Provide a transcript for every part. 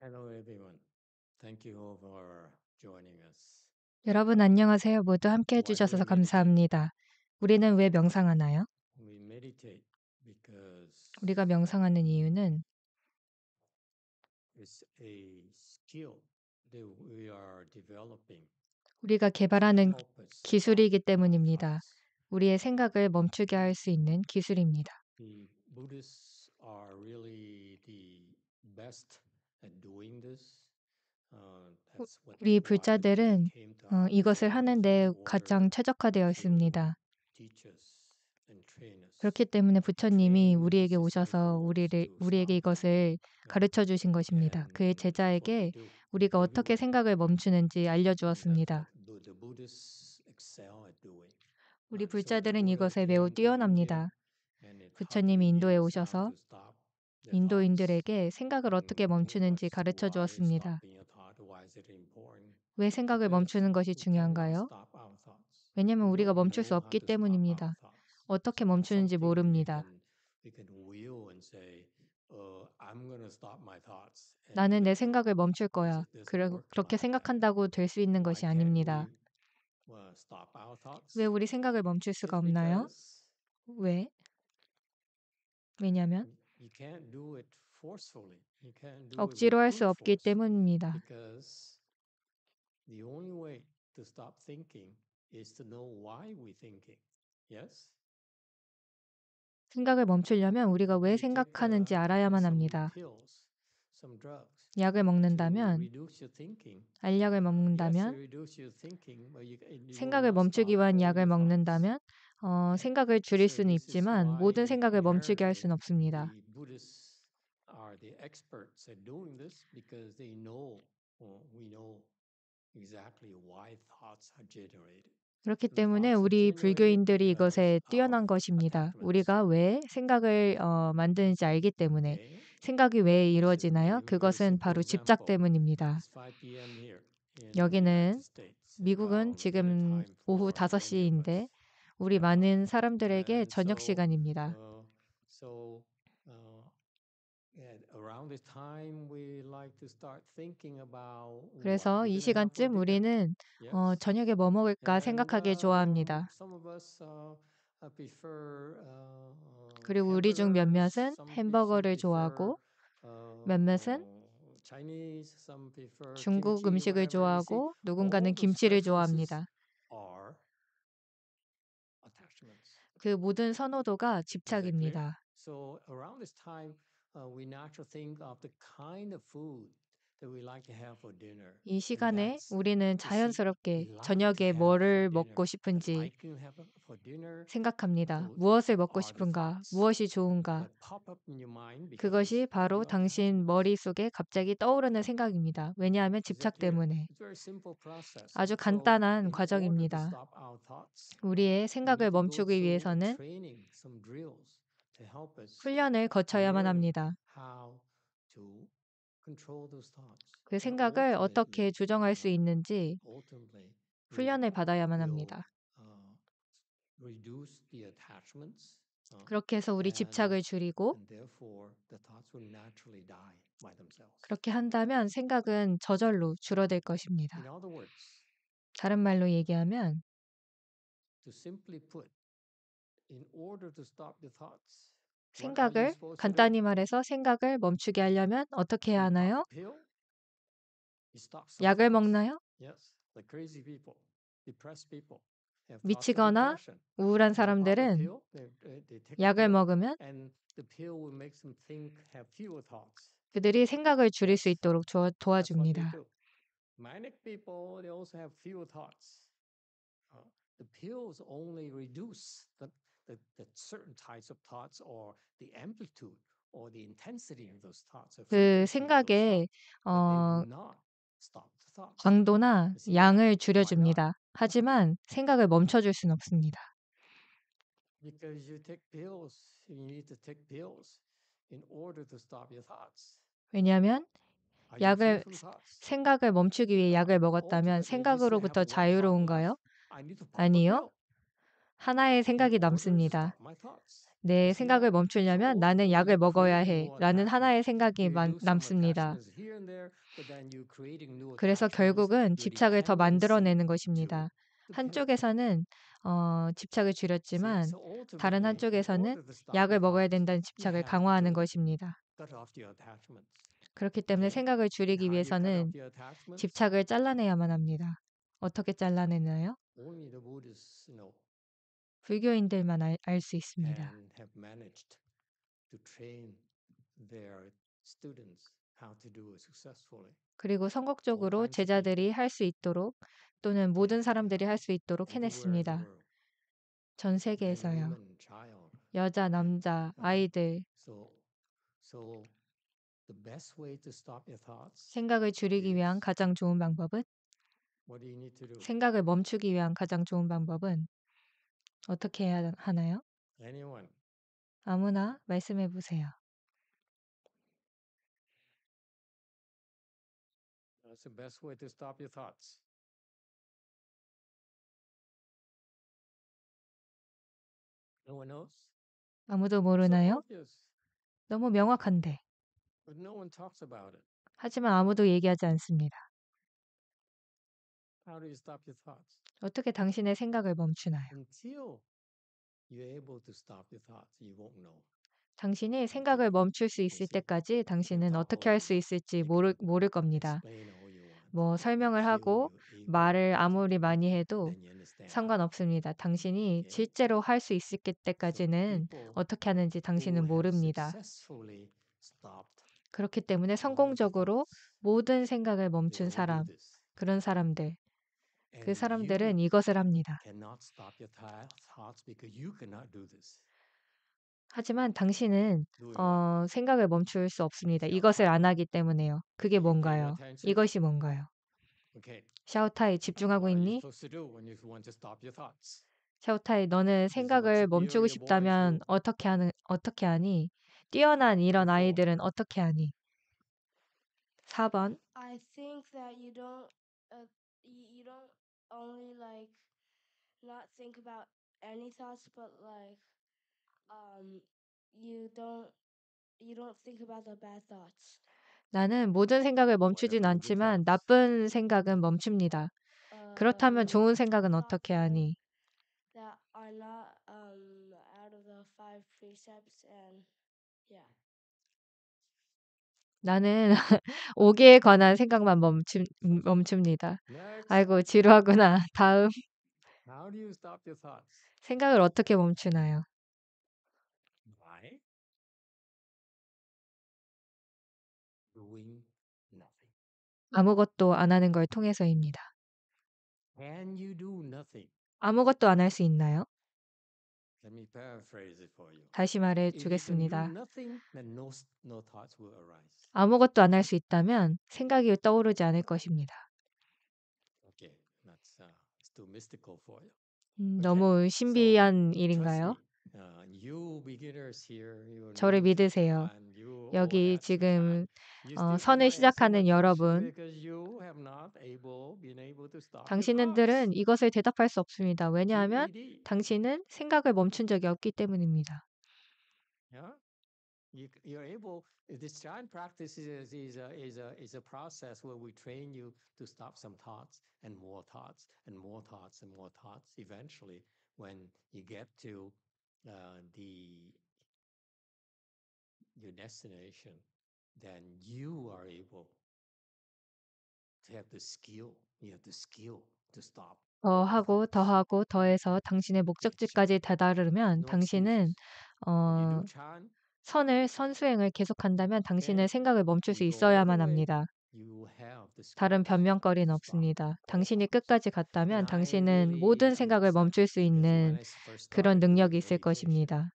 Hello everyone. Thank you for joining us. 여러분 안녕하세요. 모두 함께 해 주셔서 감사합니다. 우리는 왜 명상하나요? We meditate because 우리가 명상하는 이유는 it's a skill that we are developing. 우리가 개발하는 기술이기 때문입니다. 우리의 생각을 멈추게 할 수 있는 기술입니다. The Buddhists are really the best Uh, 우리 불자들은 어, 이것을 하는데 가장 최적화되어 있습니다. 그렇기 때문에 부처님이 우리에게 오셔서 우리를 우리에게 이것을 가르쳐 주신 것입니다. 그의 제자에게 우리가 어떻게 생각을 멈추는지 알려 주었습니다. 우리 불자들은 이것에 매우 뛰어납니다. 부처님이 인도에 오셔서 음, 인도인들에게 생각을 어떻게 멈추는지 가르쳐 주었습니다. 왜 생각을 멈추는 것이 중요한가요? 왜냐하면 우리가 멈출 수 없기 때문입니다. 어떻게 멈추는지 모릅니다. 나는 내 생각을 멈출 거야. 그렇게 생각한다고 될 수 있는 것이 아닙니다. 왜 우리 생각을 멈출 수가 없나요? 왜? 왜냐하면 억지로 할 수 없기 때문입니다. 생각을 멈추려면 우리가 왜 생각하는지 uh, 알아야만 합니다. 약을 먹는다면, 알약을 먹는다면, 생각을 멈추기 위한 약을 먹는다면, 어, 생각을 줄일 수는 있지만 모든 생각을 멈추게 할 수는 없습니다. Buddhists are the experts at doing this because they know, we know exactly why thoughts are generated. 그렇기 때문에 우리 불교인들이 이것에 뛰어난 것입니다. 우리가 왜 생각을 어, 만드는지 알기 때문에 생각이 왜 이루어지나요? 그것은 바로 집착 때문입니다. 여기는 미국은 um, 지금 오후 5시인데 우리 많은 um, 사람들에게 저녁 시간입니다. Uh, 그래서 이 시간쯤 우리는 어, 저녁에 뭐 먹을까 생각하기 uh, 좋아합니다. Uh, uh, 그리고 우리 중 몇몇은 햄버거를 좋아하고 몇몇은 중국 음식을 좋아하고 누군가는 김치를 좋아합니다. 그 모든 선호도가 집착입니다. Uh, we naturally think of the kind of food 이 시간에 우리는 자연스럽게 저녁에 뭐를 먹고 싶은지 생각합니다. 무엇을 먹고 싶은가, 무엇이 좋은가. 그것이 바로 당신 머릿속에 갑자기 떠오르는 생각입니다. 왜냐하면 집착 때문에. 아주 간단한 과정입니다. 우리의 생각을 멈추기 위해서는 훈련을 거쳐야만 합니다. 그 생각을 어떻게 조정할 수 uh, 있는지 훈련을 받아야만 합니다. Uh, uh, 그렇게 해서 우리 집착을 줄이고 그렇게 한다면 생각은 저절로 줄어들 것입니다. 다른 말로 얘기하면 생각을, 간단히 말해서 생각을 멈추게 하려면 어떻게 해야 하나요? 약을 먹나요? 미치거나 우울한 사람들은 약을 먹으면 그들이 생각을 줄일 수 있도록 도와줍니다. that, that certain types of thoughts or the amplitude or the intensity of those thoughts are 그 생각의 어, 강도나 양을 줄여줍니다. 하지만 생각을 멈춰줄 수는 없습니다. Because you take pills, you need to take pills in order to stop your thoughts. 왜냐하면 약을 생각을 멈추기 위해 약을 먹었다면 생각으로부터 자유로운가요? 아니요. 하나의 생각이 남습니다. 내 생각을 멈추려면 나는 약을 먹어야 해. 라는 하나의 생각이 남습니다. 그래서 결국은 집착을 더 만들어내는 것입니다. 한쪽에서는 어, 집착을 줄였지만 다른 한쪽에서는 약을 먹어야 된다는 집착을 강화하는 것입니다. 그렇기 때문에 생각을 줄이기 위해서는 집착을 잘라내야만 합니다. 어떻게 잘라내나요? 불교인들만 알 수 있습니다. 그리고 성공적으로 제자들이 할 수 있도록 또는 모든 사람들이 할 수 있도록 해냈습니다. 전 세계에서요. 여자, 남자, uh, 아이들. 생각을 줄이기 위한 가장 좋은 방법은 생각을 멈추기 위한 가장 좋은 방법은 어떻게 해야 하 하나요? Anyone. 아무나 말씀해 보세요. That's the best way to stop your thoughts. No one knows? 아무도 So 모르나요? obvious, 너무 명확한데. but no one talks about it. 하지만 아무도 얘기하지 않습니다. 어떻게 당신의 생각을 멈추나요? 당신이 생각을 멈출 수 있을 때까지 당신은 어떻게 할 수 있을지 모를, 모를 겁니다. 뭐 설명을 하고 말을 아무리 많이 해도 상관없습니다. 당신이 실제로 할 수 있을 때까지는 어떻게 하는지 당신은 모릅니다. 그렇기 때문에 성공적으로 모든 생각을 멈춘 사람, 그런 사람들, 그 사람들은 이것을 합니다. 하지만 당신은 어, 생각을 멈출 수 없습니다. 이것을 안 하기 때문에요. 그게 뭔가요? 이것이 뭔가요? 샤오타이 집중하고 있니? 샤오타이 너는 생각을 멈추고 싶다면 어떻게 하는 어떻게 하니? 뛰어난 이런 아이들은 어떻게 하니? 4번 you, you don't only like not think about any thoughts but like um you don't you don't think about the bad thoughts 나는 모든 생각을 멈추진 않지만 나쁜 생각은 멈춥니다. 그렇다면 좋은 생각은 어떻게 하니? that are not um, out of the five precepts and yeah 나는 오기에 관한 생각만 멈춤, 음, 멈춥니다. 아이고, 지루하구나. 다음. 생각을 어떻게 멈추나요? 아무것도 안 하는 걸 통해서입니다. 아무것도 안 할 수 있나요? 다시 말해 주겠습니다. 아무것도 안 할 수 있다면 생각이 떠오르지 않을 것입니다. Uh, 음, 너무 신비한 일인가요? 아, 저를 믿으세요. 여기 지금 어, 선을 시작하는 여러분, 당신들은 이것을 대답할 수 없습니다. 왜냐하면 당신은 생각을 멈춘 적이 없기 때문입니다. uh, the your destination, then you are able to have the skill. You have the skill to stop. 더하고 더하고 더해서 당신의 목적지까지 다다르면 당신은 어, 선을 선수행을 계속한다면 당신의 생각을 멈출 수 있어야만 합니다. 다른 변명거리는 없습니다. 당신이 끝까지 갔다면 당신은 모든 생각을 멈출 수 있는 그런 능력이 있을 것입니다.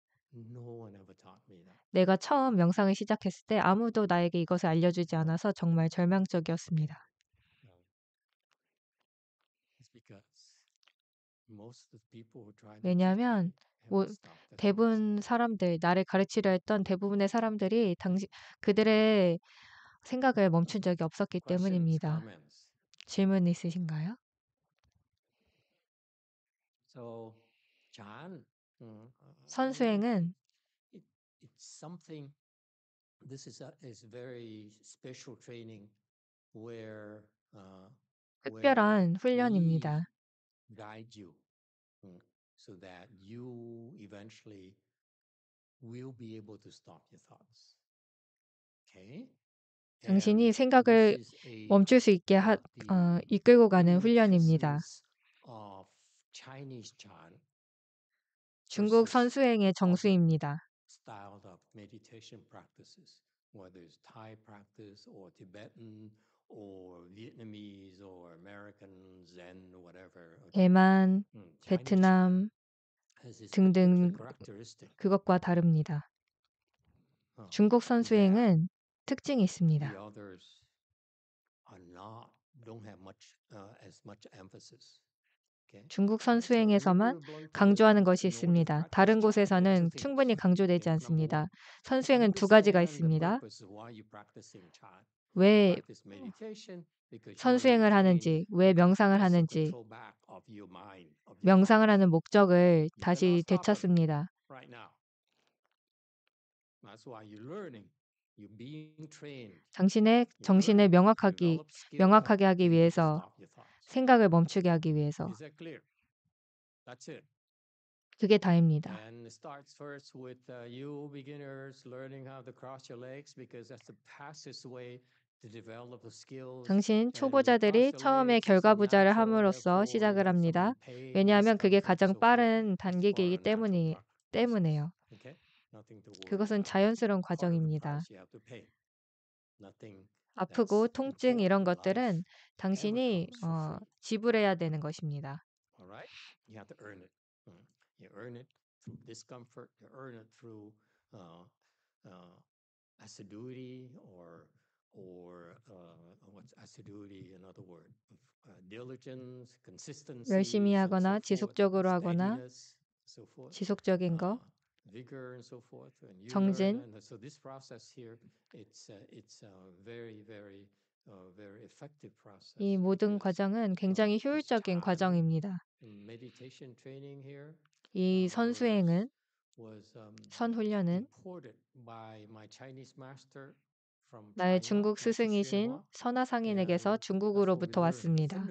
내가 처음 명상을 시작했을 때 아무도 나에게 이것을 알려주지 않아서 정말 절망적이었습니다. 왜냐하면 뭐 대부분 사람들 나를 가르치려 했던 대부분의 사람들이 당시 그들의 생각을 멈춘 적이 없었기 때문입니다. 질문 있으신가요? 음, uh, 선수행은 uh, 특별한 훈련입니다. 당신이 생각을 멈출 수 있게 하, 어, 이끌고 가는 훈련입니다. 중국 선수행의 정수입니다. 대만, 베트남 hmm, 등등 그것과 다릅니다. 중국 선수행은 특징이 있습니다. Uh, 중국 선수행에서만 강조하는 것이 있습니다. 다른 곳에서는 충분히 강조되지 않습니다. 선수행은 두 가지가 있습니다. 왜 선수행을 하는지, 왜 명상을 하는지, 명상을 하는 목적을 다시 되찾습니다. 당신의 정신을 그 명확하게 명확하게 하기 위해서 생각을 멈추게 하기 위해서 그게 다입니다. Uh, 당신 초보자들이 처음에 결과 부자를 함으로써 시작을 합니다. 왜냐하면 그게 가장 빠른 단계이기 때문이 때문에요. 그것은 자연스러운 과정입니다. 아프고 통증 이런 것들은 당신이 어, 지불해야 되는 것입니다. Mm. Uh, uh, uh, 열심히 하거나 지속적으로 하거나 지속적인 거 정진 uh, uh, 이 모든 과정은 굉장히 효율적인 과정입니다. 이 uh, 선수행은 um, 선 훈련은 나의 중국 스승이신 선화 상인에게서 중국으로부터 왔습니다.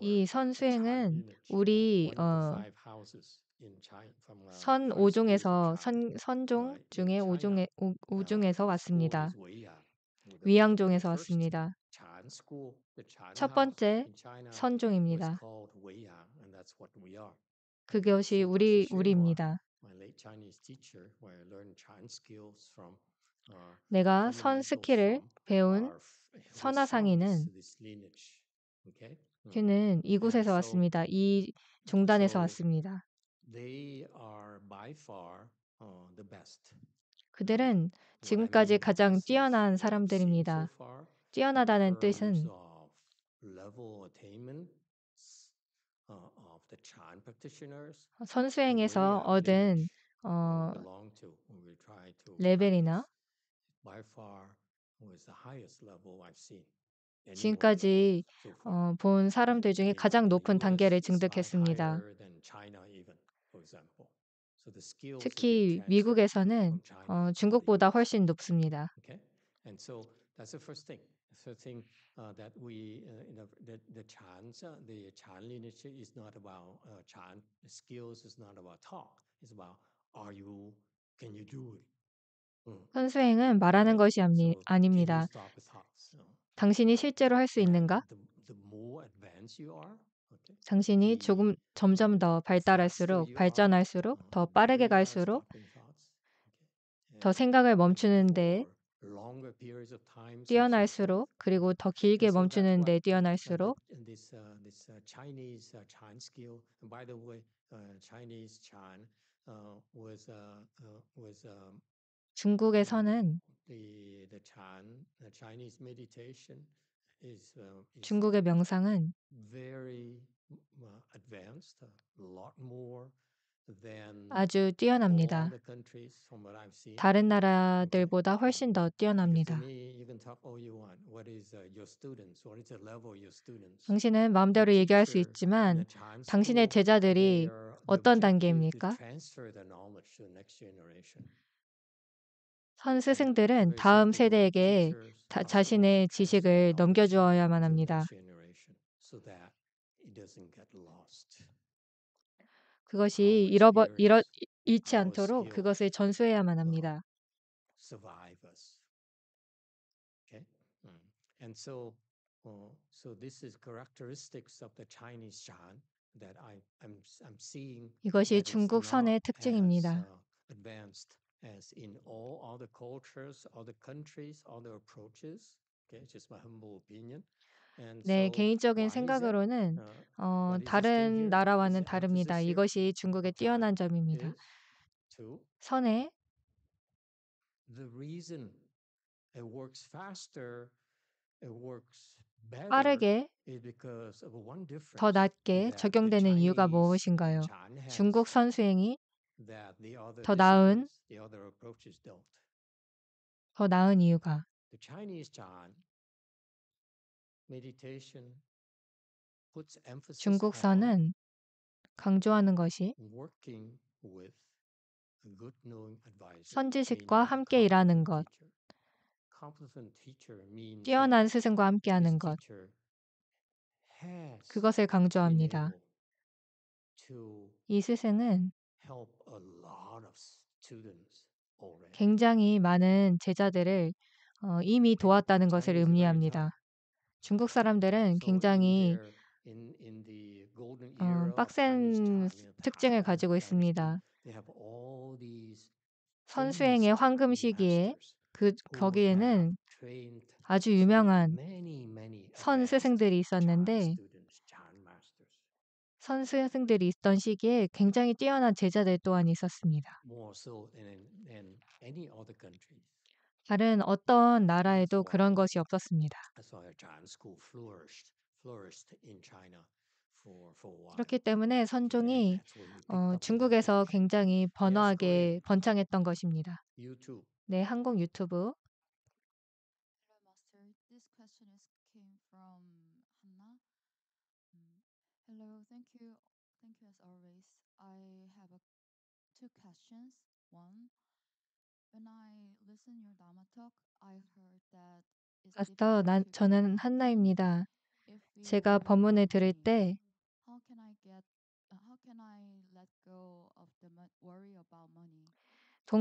이 선수행은 우리 어, 선 5종에서 선, 선종 중에 5종에, 5종에서 uh, 왔습니다. 위양종에서 왔습니다. 첫 번째 선종입니다. 그것이 우리 우리입니다. 아, 내가 선 스키를 배운 선화상인은 그는 음. 이곳에서 왔습니다. 이 종단에서 왔습니다. 어, 그들은 지금까지 가장 뛰어난 사람들입니다. 뛰어나다는 뜻은 어, 선수행에서 얻은 어, 레벨이나 지금까지 어, 본 사람들 중에 가장 높은 단계를 증득했습니다. 특히 미국에서는 어, 중국보다 훨씬 높습니다. 응. 선수행은 말하는 것이 암니- So the true 아닙니다. stop is hot. So 당신이 실제로 할 수 있는가? the the more advanced you are, okay, 당신이 조금 the 점점 더 the faster 발달할수록 you are, 발전할수록 uh, 더 the 빠르게 more 갈수록 stopping thoughts, okay, 더 and 생각을 멈추는데 for longer periods of times and so forth. 뛰어날수록 그리고 더 And 길게 so that's what 멈추는데 uh, th- 뛰어날수록 in this uh, this uh, Chinese uh, Chan skill. And by the way, uh, Chinese Chan uh, was uh, uh, was um, 중국에서는 uh, 중국의 명상은 uh, 아주 뛰어납니다. 다른 나라들보다 훨씬 더 뛰어납니다. Oh, uh, 당신은 마음대로 얘기할 수 있지만 당신의 제자들이 어떤 단계입니까? 선 네. 스승들은 다음 세대에게 다, 자신의 지식을 넘겨주어야만 합니다. 그것이 잃어버, 잃어, 잃지 않도록 그것을 전수해야만 합니다. 음. 어, 이것이 중국 선의 특징입니다. Uh, as in all other cultures, other countries, other approaches. 네, 개인적인 생각으로는 uh, 어, 다른 나라와는 다릅니다. 이것이 중국의 뛰어난 점입니다. 선에 빠르게 더 낮게 적용되는 이유가 무엇인가요? 중국 선수행이 더 나은 더 나은 이유가 중국서는 강조하는 것이 선지식과 함께 일하는 것, 뛰어난 스승과 함께 하는 것, 그것을 강조합니다. 이 스승은 굉장히 많은 제자들을 어, 이미 도왔다는 것을 의미합니다. 중국 사람들은 굉장히 어, 빡센 특징을 가지고 있습니다. 선수행의 황금 시기에 그 거기에는 아주 유명한 선 스승들이 있었는데 선수생들이 있던 시기에 굉장히 뛰어난 제자들 또한 있었습니다. more so than, than any other country. 다른 어떤 나라에도 그런 것이 없었습니다. That's why Chan school flourished, flourished in China for, for a while. 그렇기 때문에 선종이 That's where you picked 어, up 중국에서 굉장히 번화하게 번창했던 것입니다. You too. 네, 항공 유튜브 two questions. One, when I listen your Dharma talk, I heard that 마스 아, 난, 저는 한나입니다. 제가 법문을 들을 때돈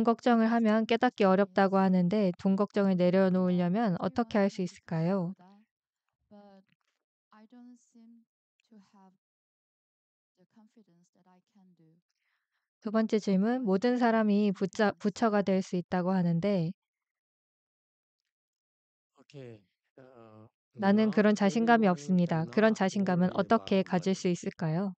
걱정을 하면 깨닫기 어렵다고 하는데 돈 걱정을 내려놓으려면 어떻게 할 수 있을까요? 두 번째 질문, 모든 사람이 부자, 부처가 될 수 있다고 하는데 Okay. Uh, 나는 now 그런 자신감이 everyone 없습니다. 그런 cannot 자신감은 worry 어떻게 about 가질 money. 수 있을까요?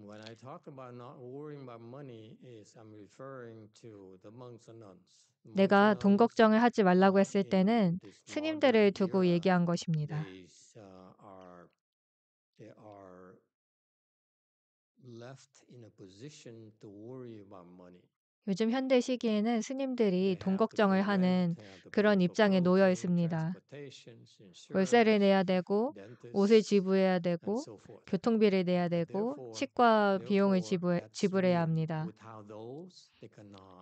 When I talk about not worrying about money, is I'm referring to the monks and nuns. Monks and 내가 돈 nuns 걱정을 하지 말라고 uh, 했을 in 때는 this modern 스님들을 두고 era, 얘기한 것입니다. they uh, are they are 요즘 현대 시기에는 스님들이 돈 걱정을 하는 그런 입장에 놓여 있습니다. 월세를 내야 되고, 옷을 지불해야 되고, 교통비를 내야 되고, 치과 비용을 지불, 지불해야 합니다.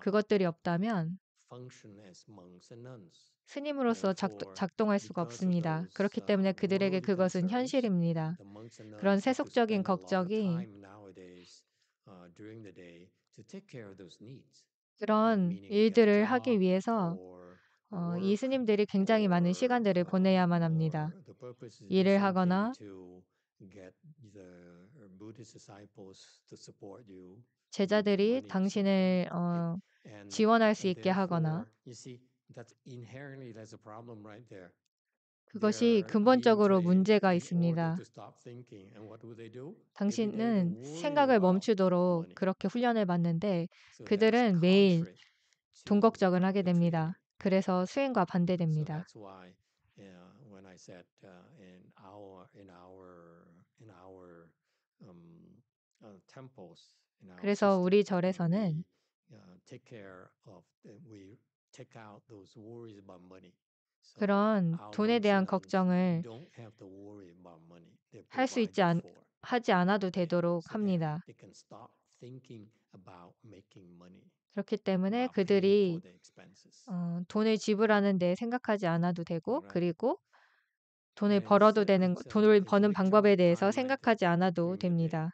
그것들이 없다면 스님으로서 작동, 할 수가 없습니다. 그렇기 uh, 때문에 그들에게 그것은 현실입니다. 그런 세속적인 걱정이 uh, 그런 일들을 하기 위해서 어, 이 스님들이 굉장히 많은 시간들을 uh, 보내야만 합니다. 일을 하거나 제자들이 당신을 어, 지원할 수 있게 하거나 그것이 근본적으로 문제가 있습니다. 당신은 생각을 멈추도록 그렇게 훈련을 받는데 그들은 매일 동걱정을 하게 됩니다. 그래서 수행과 반대됩니다. 그래서 우리 절에서는 uh, 그런 돈에 대한 걱정을 할 수 있지 않, 하지 않아도 되도록 합니다. 그렇기 때문에 그들이 어, 돈을 지불하는 데 생각하지 않아도 되고 그리고 돈을 벌어도 되는 돈을 버는 방법에 대해서 생각하지 않아도 됩니다.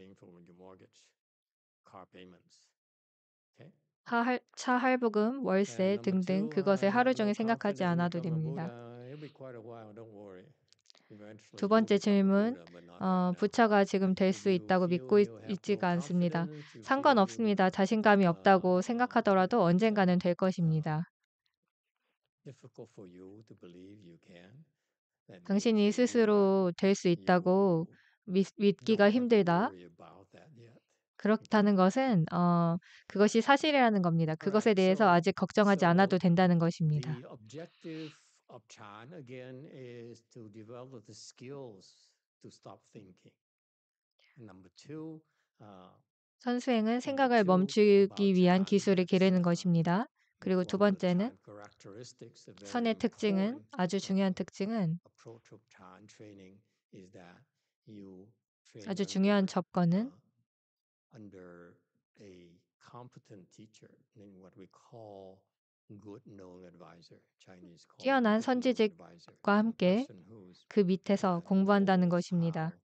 paying for your mortgage, car payments. Okay? 할, 차 할부금, 월세 등등 그것에 하루 종일 생각하지 않아도 됩니다. 두 번째 질문, 어, 부차가 지금 될 수 있다고 믿고 있, 지가 않습니다. 상관없습니다. 자신감이 uh, 없다고 생각하더라도 언젠가는 될 것입니다. Uh, 당신이 스스로 될 수 있다고 믿기가 힘들다. Mm-hmm. 그렇다는 것은 어, 그것이 사실이라는 겁니다. 그것에 대해서 아직 걱정하지 않아도 된다는 것입니다. Uh, 선수행은 생각을 멈추기 위한 기술을 기르는 것입니다. 그리고 두 번째는 선의 특징은 아주 중요한 특징은 아주 중요한 접근은 아, 뛰어난 선지직과 함께 그 밑에서 공부한다는 것입니다.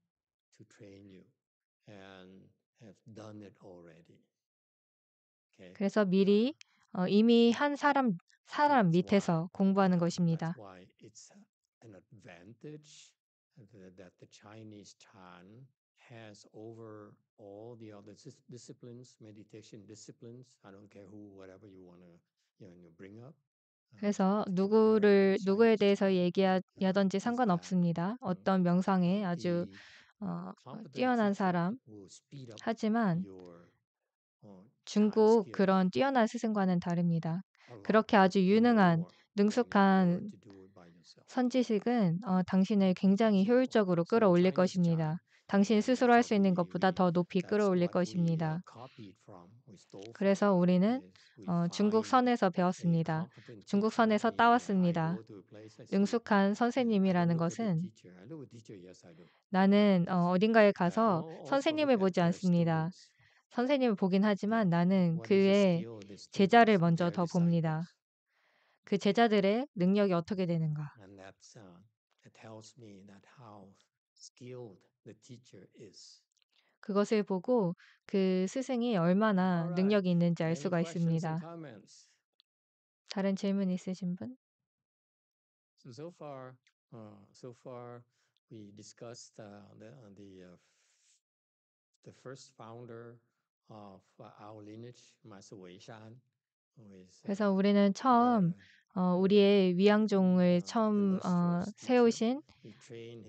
그래서 미리 어, 이미 한 사람 사람 밑에서 공부하는 것입니다. that the Chinese Chan has over all the other disciplines, meditation disciplines. I don't care who, whatever you want to you know, bring up. 그래서 누구를 누구에 대해서 얘기하든지 상관없습니다. 어떤 명상에 아주 어, 뛰어난 사람. 하지만 중국 그런 뛰어난 스승과는 다릅니다. 그렇게 아주 유능한 능숙한 선지식은 어, 당신을 굉장히 그렇죠. 효율적으로 끌어올릴 것입니다. 당신 스스로 할 수 있는 것보다 더 높이 끌어올릴 것입니다. 그래서 우리는 어, 중국 선에서 배웠습니다. 중국 선에서 따왔습니다. 능숙한 선생님이라는 것은 나는 어, 어딘가에 가서 선생님을 보지 않습니다. 선생님을 보긴 하지만 나는 그의 제자를 먼저 더 봅니다. 그 제자들의 능력이 어떻게 되는가? And that's, uh, it tells me that how skilled the teacher is. 그것을 보고 그 스승이 얼마나 Alright. 능력이 있는지 알 Any 수가 questions and 있습니다. comments? 다른 질문 있으신 분? So so far, uh, so far we discussed uh, the uh, the uh, f- the first founder of uh, our lineage, Master Wei Shan. 어, 예, 그래서 우리는 처음 네. 어, 우리의 위양종을 아, 처음 어, 세우신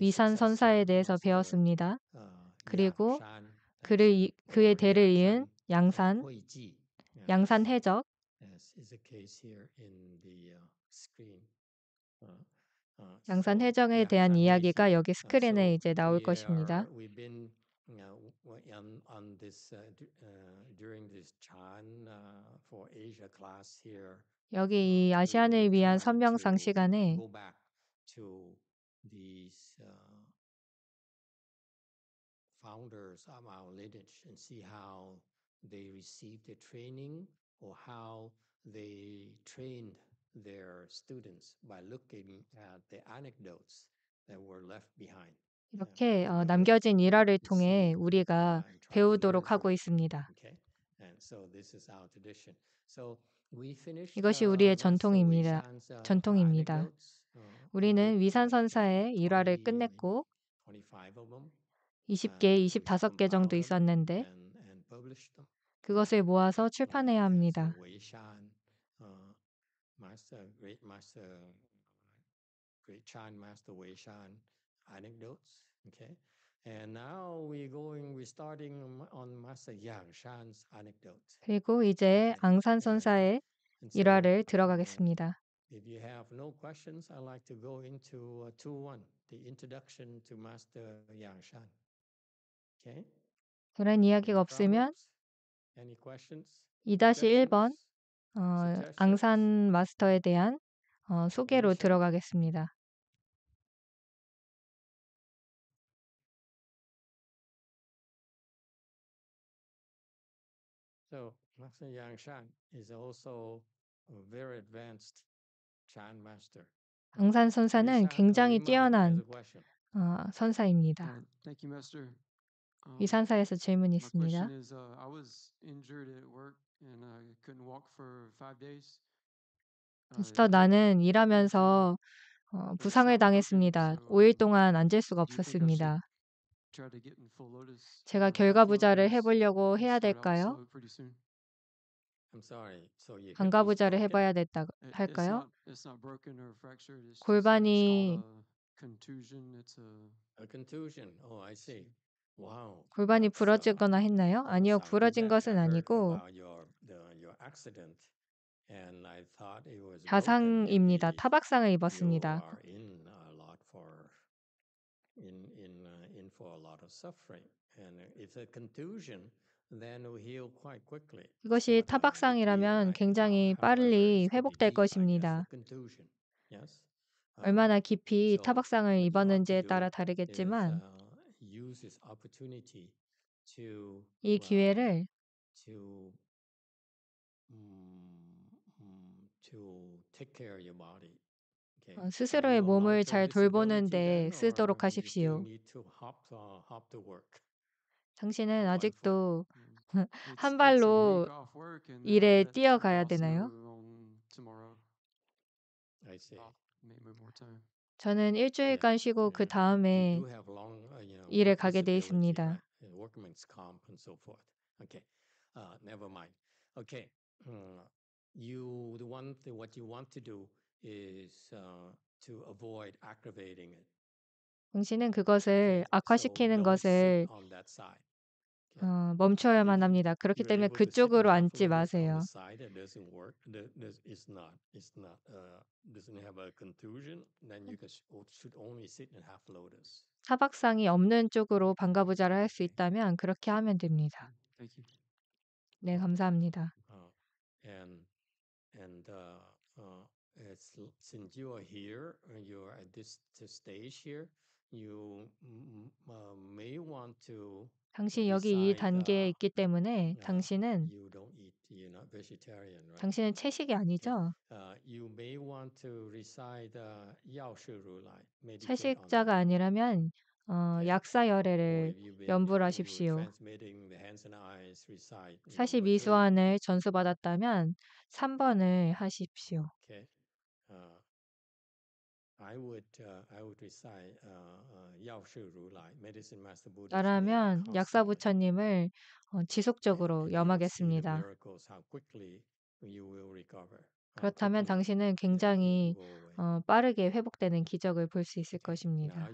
위산 선사에 대해서 배웠습니다. 아, 그리고 그를 이, 그의 대를 이은 양산, 양산 해적. Uh, 어, 어, 양산 해적에 대한 이야기가 여기 스크린에 이제 나올 것입니다. you know, on, this uh, uh, during this Chan uh, for Asia class here. 여기 이 uh, 아시안을 위한 선명상 시간에 Go back to these uh, founders of our lineage and see how they received their training or how they trained their students by looking at the anecdotes that were left behind. 네. 이렇게 어, 남겨진 일화를 통해 우리가 배우도록 하고 있습니다. 이것이 uh, 우리의 전통입니다. 전통입니다. Uh, 우리는 위산선사의 일화를 끝냈고 20개, 25개 정도 있었는데 그것을 모아서 출판해야 합니다. anecdotes. Okay, and now we going we starting on Master Yang Shan's anecdotes. 그리고 이제 앙산 선사의 일화를 들어가겠습니다. If you have no questions, I'd like to go into 2.1, the introduction to Master Yang Shan. Okay. 그런 이야기가 없으면 2-1번 어, 앙산 마스터에 대한 어, 소개로 들어가겠습니다. l a s h Yangshan is also a very advanced Chan master. 앙산 선사는 굉장히 뛰어난 어, 선사입니다. t 이 산사에서 um, 질문이 있습니다. 미스터 uh, 나는 일하면서 어, 부상을 당했습니다. 5일 동안 앉을 수가 없었습니다. 제가 결과 부자를 해보려고 해야 될까요? 강가부자를 해봐야 됐다 할까요? 골반이 oh, 골반이 uh, 부러지거나 했나요? 아니요, 부러진 것은 아니고 자상입니다. 타박상을 입었습니다. 이것이 타박상이라면 굉장히 빨리 oh, 회복될 것입니다. Um, 얼마나 깊이 타박상을 입었는지에 따라 다르겠지만 uh, 이 uh, 기회를 mm, mm, 어, 스스로의 몸을 잘 돌보는 데 쓰도록 하십시오. 당신은 아직도 음. 한 발로 일에 뛰어가야 되나요? 저는 일주일간 쉬고 그 다음에 uh, 일에 가게 돼 있습니다. Uh, mm, uh, 당신은 그것을 악화시키는 것을 어 음. 멈춰야만 합니다. 그렇기 때문에 그쪽으로 앉지 마세요. 사박상이 uh, 음. 없는 쪽으로 반가부자를 할수 네. 있다면 그렇게 하면 됩니다. 음, 네, 감사합니다. 어, uh, uh, Uh, 당신 여기 이 단계에 uh, 있기 때문에 당신은 당신은 채식이 아니죠. Uh, 채식자가 아니라면 어, 약사 열애를 연불하십시오. 사실 미수안을 전수받았다면 3번을 하십시오. 나라면 약사 부처님을 지속적으로 염하겠습니다. 그렇다면 당신은 굉장히 어, 빠르게 회복되는 기적을 볼 수 있을 것입니다.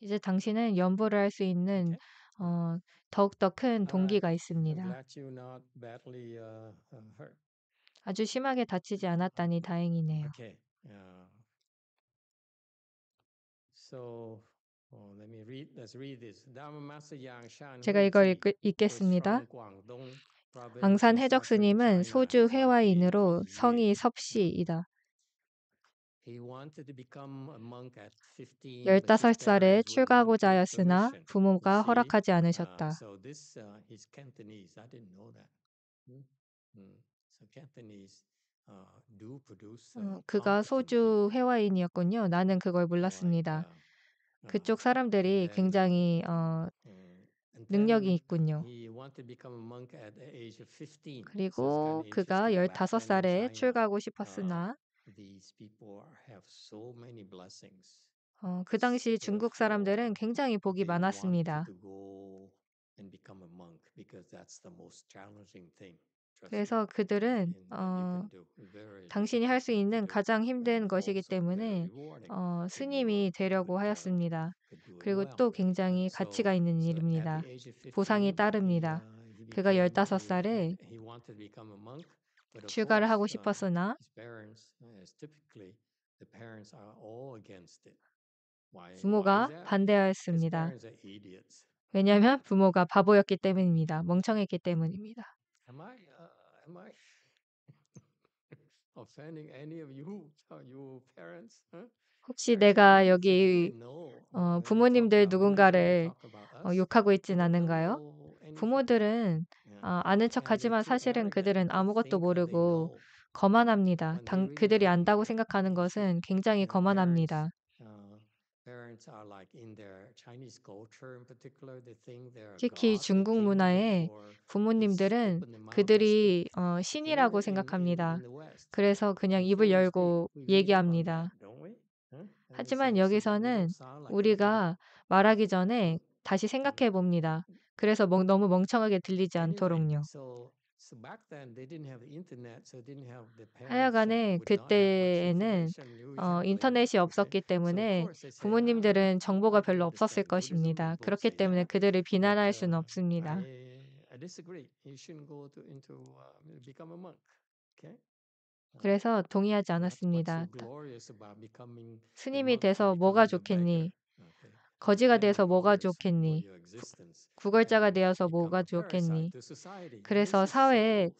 이제 당신은 연보를 할 수 있는 Okay. 어, 더욱더 큰 Uh, 동기가 I'm 있습니다. glad you not badly uh, uh, hurt. 아주 심하게 다치지 않았다니 다행이네요. Okay. Uh, so oh, let me read. Let's read this. Dharma Master Yang Shan 제가 이걸 Huangzi 읽, was 읽겠습니다. from Guangdong province 앙산 in 해적 southern 스님은 China 소주 in 회화인으로 1888. 성이 섭씨이다. 15살에 출가하고자 하였으나 부모가 허락하지 않으셨다. 그가 소주 회화인이었군요. 나는 그걸 몰랐습니다. 그쪽 uh, 사람들이 굉장히 어, uh, 능력이 있군요. 그리고 그가 15살에 출가하고 uh, 싶었으나 어, 그 당시 중국 사람들은 굉장히 복이 많았습니다. 그래서 그들은 어, 당신이 할 수 있는 가장 힘든 것이기 때문에 어, 스님이 되려고 하였습니다. 그리고 또 굉장히 가치가 있는 일입니다. 보상이 따릅니다. Uh, 그가 15살에 출가를 하고 어, 싶었으나 부모가 반대하였습니다. 왜냐하면 부모가 바보였기 때문입니다. 멍청했기 때문입니다. Uh, uh, 혹시 내가 여기 어, 부모님들 누군가를 어, 욕하고 있진 않은가요? 부모들은 아, 아는 척하지만 사실은 그들은 아무것도 모르고 거만합니다. 당, 그들이 안다고 생각하는 것은 굉장히 거만합니다. 특히 중국 문화에 부모님들은 그들이 어, 신이라고 생각합니다. 그래서 그냥 입을 열고 얘기합니다. 하지만 여기서는 우리가 말하기 전에 다시 생각해 봅니다. 그래서 멍, 너무 멍청하게 들리지 않도록요. 하여간에 그때에는 어, 인터넷이 없었기 때문에 ah, 부모님들은 정보가 별로 없었을 것입니다. 그렇기 때문에 그들을 비난할 수는 uh, 없습니다. Uh, 그래서 동의하지 않았습니다. 스님이 돼서 뭐가 좋겠니? 거지가 돼서 뭐가 좋겠니? 구걸자가 되어서 뭐가 좋겠니? 그래서 사회에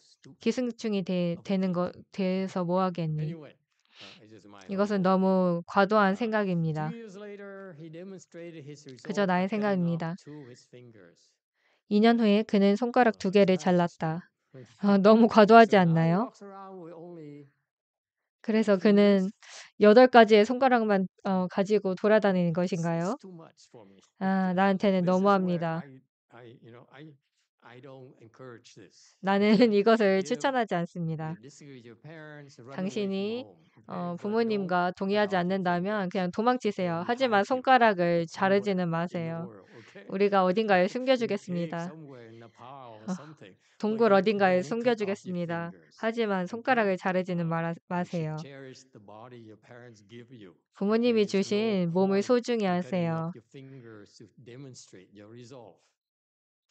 기승충이 되, 는것대해서뭐 하겠니? Uh, 이것은 너무 과도한 uh, 생각입니다. 그저 나의 생각입니다. 2년 후에 그는 손가락 두 개를 잘랐다. 아, 너무 과도하지 않나요? 그래서 그는 8 가지의 손가락만 어 가지고 돌아다니는 것인가요? 아, 나한테는 너무합니다. 나는 이것을 추천하지 않습니다. 당신이 어, 부모님과 동의하지 않는다면 그냥 도망치세요. 하지만 손가락을 자르지는 uh, 마세요. 우리가 어딘가에 숨겨주겠습니다. 어, 동굴 어딘가에 숨겨주겠습니다. 하지만 손가락을 자르지는 말하, 마세요. 부모님이 주신 몸을 소중히 하세요.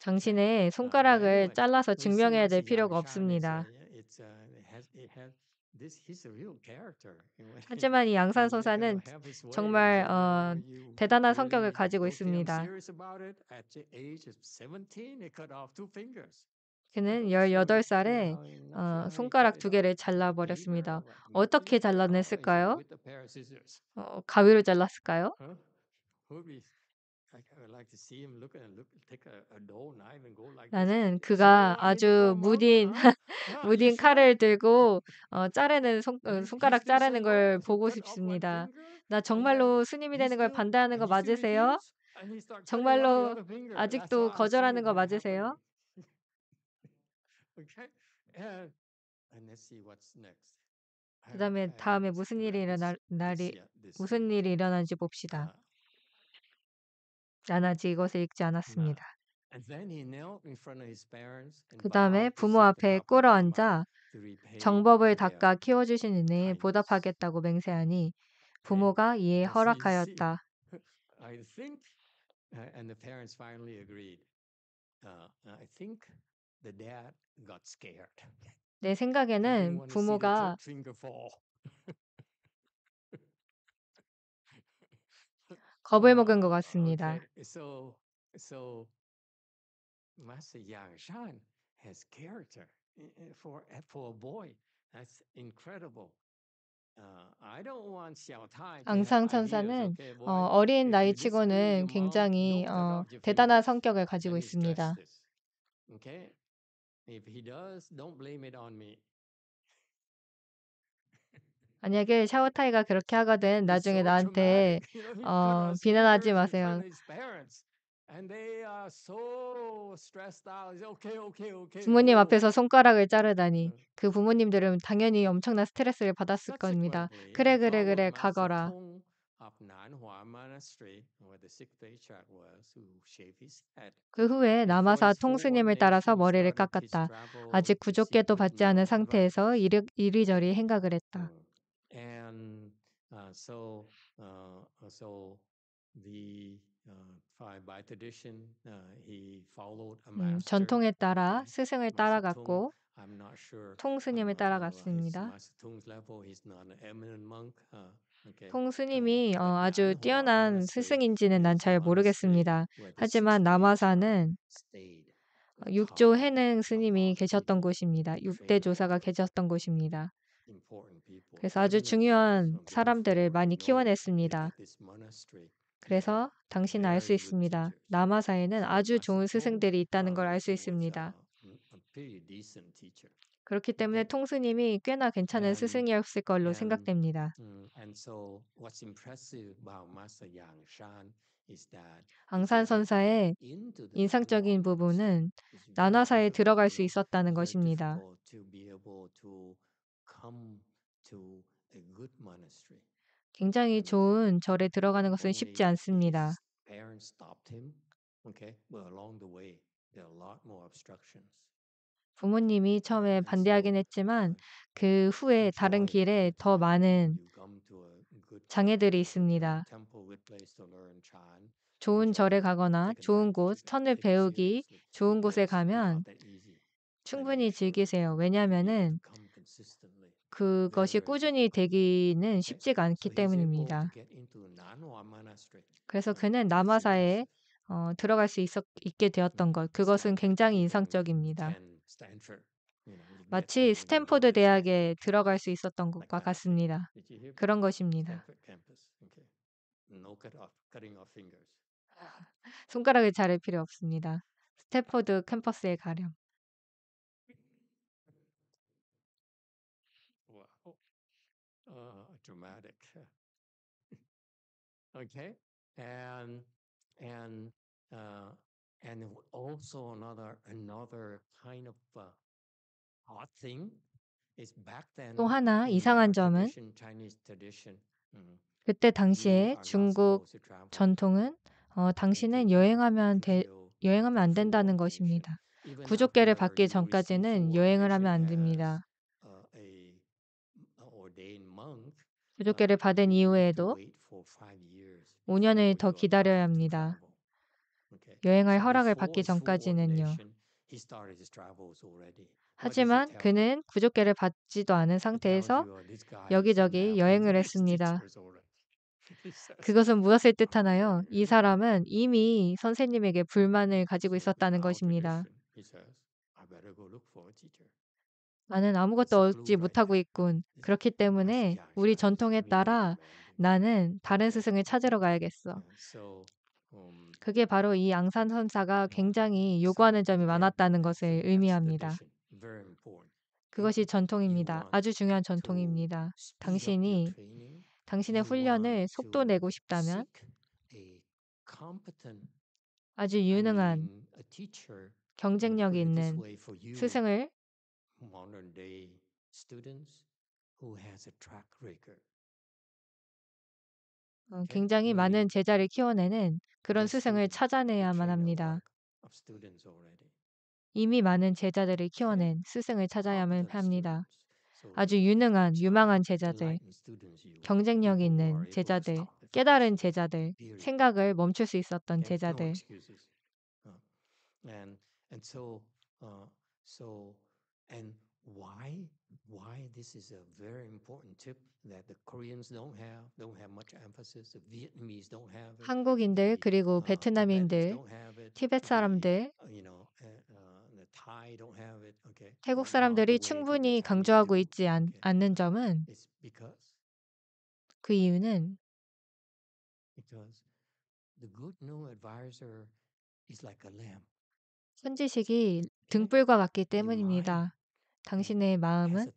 당신의 Uh, I know 손가락을 like 잘라서 we see 증명해야 될 필요가 Matsuyama Chinese. Uh, 없습니다. it's uh, it has it has this. He's a real character. You know, when 하지만 이 양산 he doesn't 서사는 have his way or 정말 something, 어, and you 대단한 really 성격을 가지고 okay, I'm 있습니다. serious about it. At the age of 17, he cut off two fingers. 그는 So you 18살에 know, in a 어, family, 손가락 you 두 know, 개를 labor, 잘라버렸습니다. what we do, 어떻게 how is it 잘라냈을까요? with a pair of scissors? 어, 가위로 잘랐을까요? Huh? Would be 나는 그가 아주 oh, 무딘 무딘 칼을 들고 어, 자르는 손, 어, 손가락 자르는 걸 보고 oh, 싶습니다. 나 정말로 uh, 스님이 되는 걸 반대하는 거 맞으세요? 정말로 아직도 거절하는 거 맞으세요? 그다음에 다음에 무슨 일이 일어날 날이 uh, 무슨 일이 일어난지 봅시다. Uh, 나나지 이것을 읽지 네. 않았습니다. 그 다음에 부모 앞에 꿇어 앉아 정법을 닦아 키워주신 은혜에 보답하겠다고 맹세하니 부모가 이에 허락하였다. Uh, uh, 내 생각에는 부모가 겁을 먹은 것 같습니다. Okay. So, so Master Yang Shan has character for for a boy. That's incredible. 앙상 천사는 어, 린 나이 치고는 굉장히 어, 대단한 성격을 가지고 있습니다. 만약에 샤오타이가 그렇게 하거든 나중에 나한테 어, 비난하지 마세요. 부모님 앞에서 손가락을 자르다니 네. 그 부모님들은 당연히 엄청난 스트레스를 받았을 겁니다. 그래 그래 그래 가거라. 그 후에 남아사 통스님을 따라서 머리를 깎았다. 아직 구족계도 받지 않은 상태에서 이리, 이리저리 행각을 했다. Uh, so, uh, uh, so 음, 전통에 따라 스승을 따라갔고 통스님을 따라갔습니다. 통스님이 어, 아주 뛰어난 스승인지는 난 잘 모르겠습니다. 하지만 남아사는 어, 육조 해능 스님이 계셨던 곳입니다. 육대 조사가 계셨던 곳입니다. 그래서 아주 중요한 사람들을 많이 키워냈습니다. 그래서 당신은 알 수 있습니다. 남아사에는 아주 좋은 스승들이 있다는 걸 알 수 있습니다. 그렇기 때문에 통수님이 꽤나 괜찮은 스승이었을 걸로 생각됩니다. 음, 앙산 선사의 인상적인 부분은 나나사에 들어갈 수 있었다는 것입니다. 굉장히 좋은 절에 들어가는 것은 쉽지 않습니다. 부모님이 처음에 반대하긴 했지만 그 후에 다른 길에 더 많은 장애들이 있습니다. 좋은 절에 가거나 좋은 곳, 천을 배우기, 좋은 곳에 가면 충분히 즐기세요. 왜냐하면은 그것이 네. 꾸준히 되기는 네. 쉽지가 않기 뭐 때문입니다. 그래서 그는 남아사에 어, 들어갈 수 있었, 있게 되었던 음. 것, 그 그것은 굉장히 음. 인상적입니다. 마치 뭐 스탠포드 대학에 들어갈 수 있었던 것과 같습니다. 그런 것입니다. 손가락을 자를 필요 없습니다. 스탠포드 캠퍼스에 가렴. dramatic. okay, and and uh, and also another another kind of uh, odd thing is back then. 또 하나 이상한 점은 Chinese tradition. 음. 그때 당시에 중국 전통은 어, 당신은 여행하면 되, 여행하면 안 된다는 것입니다. 구조계를 받기 전까지는 여행을 하면 안 됩니다. 구족계를 받은 이후에도 5년을 더 기다려야 합니다. 여행할 허락을 받기 전까지는요. 하지만 그는 구족계를 받지도 않은 상태에서 여기저기 여행을 했습니다. 그것은 무엇을 뜻하나요? 이 사람은 이미 선생님에게 불만을 가지고 있었다는 것입니다. 나는 아무것도 얻지 못하고 있군. 그렇기 때문에 우리 전통에 따라 나는 다른 스승을 찾으러 가야겠어. Um, 그게 바로 이 양산 선사가 굉장히 요구하는 점이 많았다는 것을 의미합니다. 그것이 전통입니다. 아주 중요한 전통입니다. 당신이 당신의 훈련을 속도 내고 싶다면 아주 유능한 경쟁력 이 있는 스승을 modern day students who has a track record. 어, 굉장히 많은 제자를 키워내는 그런 스승을 찾아내야만 합니다. 이미 많은 제자들을 키워낸 스승을 찾아야만 합니다. 아주 유능한, 유망한 제자들, 경쟁력 있는 제자들, 깨달은 제자들, 생각을 멈출 수 있었던 제자들. And why? Why this is a very important tip that the Koreans don't have, don't have much emphasis. The Vietnamese don't have. It. 한국인들 그리고 베트남인들, 티벳 사람들, you know, the Thai don't have it. Okay. 태국 사람들이 충분히 강조하고 있지 않, 않는 점은 그 이유는 because the good new advisor is like a lamb. 선지식이 등불과 같기 때문입니다. 당신의 마음은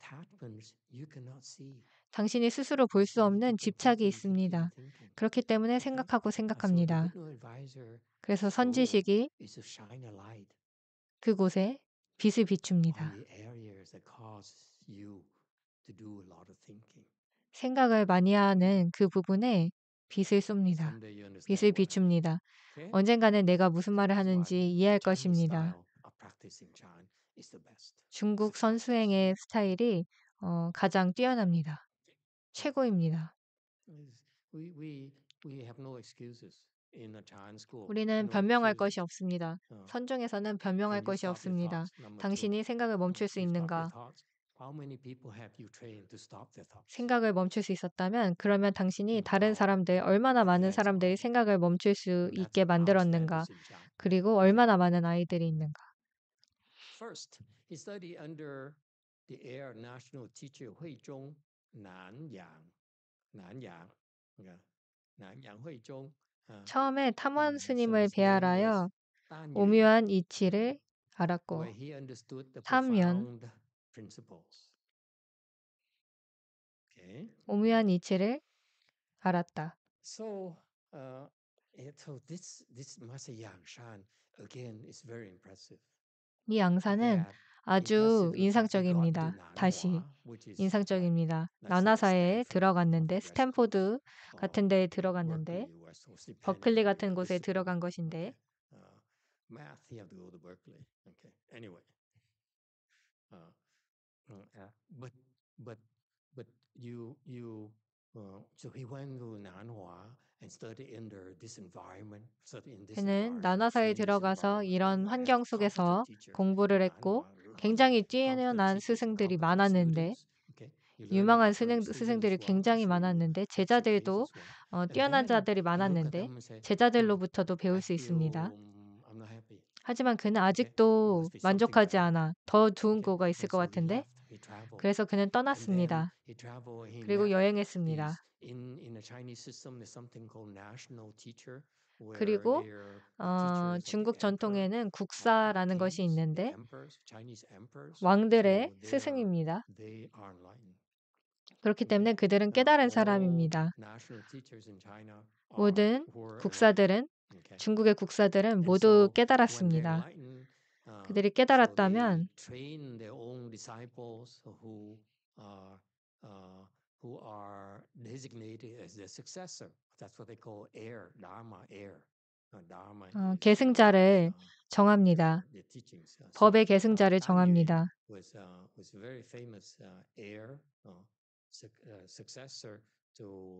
당신이 스스로 볼 수 없는 집착이 있습니다. 그렇기 때문에 생각하고 생각합니다. 그래서 선지식이 그곳에 빛을 비춥니다. 생각을 많이 하는 그 부분에 빛을 쏩니다. 빛을 비춥니다. 언젠가는 내가 무슨 말을 하는지 이해할 것입니다. 중국 선수행의 스타일이 어, 가장 뛰어납니다. 최고입니다. 우리는 변명할 것이 없습니다. 어. 선정에서는 변명할 것이 없습니다. 당신이 생각을 멈출 수 있는가? 생각을 멈출 수 있었다면 그러면 당신이 다른 사람들 얼마나 많은 사람들이 생각을 멈출 수 있게 만들었는가? 그리고 얼마나 많은 아이들이 있는가? First, he studied under the Air National Teacher Hui Zhong Nanyang. Nanyang. 그러니까 Nanyang Hui Zhong. 처음에 탐원 스님을 배알하여 오묘한 이치를 알았고 3년 오묘한 이치를 알았다. So, uh, so this this Masayang Shan again is very impressive. 이 양사는 네, 아주 인상적입니다. 다시 인상적입니다. 나나사에 들어갔는데 스탠포드 같은 데에 들어갔는데 버클리 같은 곳에 들어간 것인데 어, 어, 어, 아, but you you 그는 나나사에 들어가서 이런 환경 속에서 공부를 했고 굉장히 뛰어난 스승들이 많았는데 유망한 스승, 스승들이 굉장히 많았는데 제자들도 어, 뛰어난 자들이 많았는데 oh, 제자들로부터도 배울 수 있습니다. Um, 하지만 그는 아직도 만족하지 않아 더 좋은 거가 있을 것 같은데 그래서 그는 떠났습니다. 그리고 여행했습니다. 그리고 어, 중국 전통에는 국사라는 것이 있는데 왕들의 스승입니다. 그렇기 때문에 그들은 깨달은 사람입니다. 모든 국사들은 중국의 국사들은 모두 깨달았습니다. 그들이 아, 깨달았다면 uh, 어, 어, 계승자를 어, 정합니다. 네, 법의 아, 계승자를 정합니다. Uh, uh,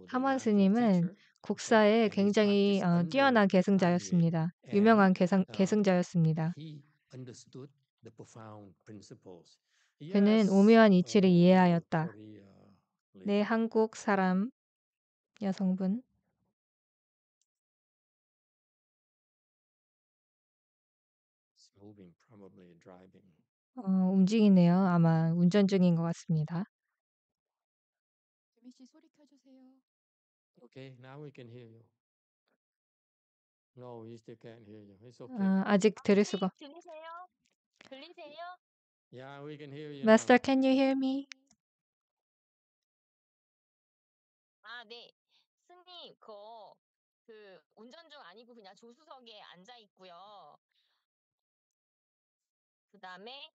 하만 스님은 국사에 굉장히 어, 뛰어난 계승자였습니다. 유명한 계승, 계승자였습니다. 그는 오묘한 이치를 uh, 이해하였다. 내 네, 한국 사람 여성분 어, 움직이네요. 아마 운전 중인 것 같습니다. 미씨 소리 켜주세요. Okay, now we can hear you. No, we still can't hear you. It's okay. 아, 아직 들을 수가. 들리세요? 들리세요? Yeah, we can hear you. Master, can you hear me? 아, 네. 스님, 거, 그, 운전 중 아니고 그냥 조수석에 앉아 있고요. 그 다음에,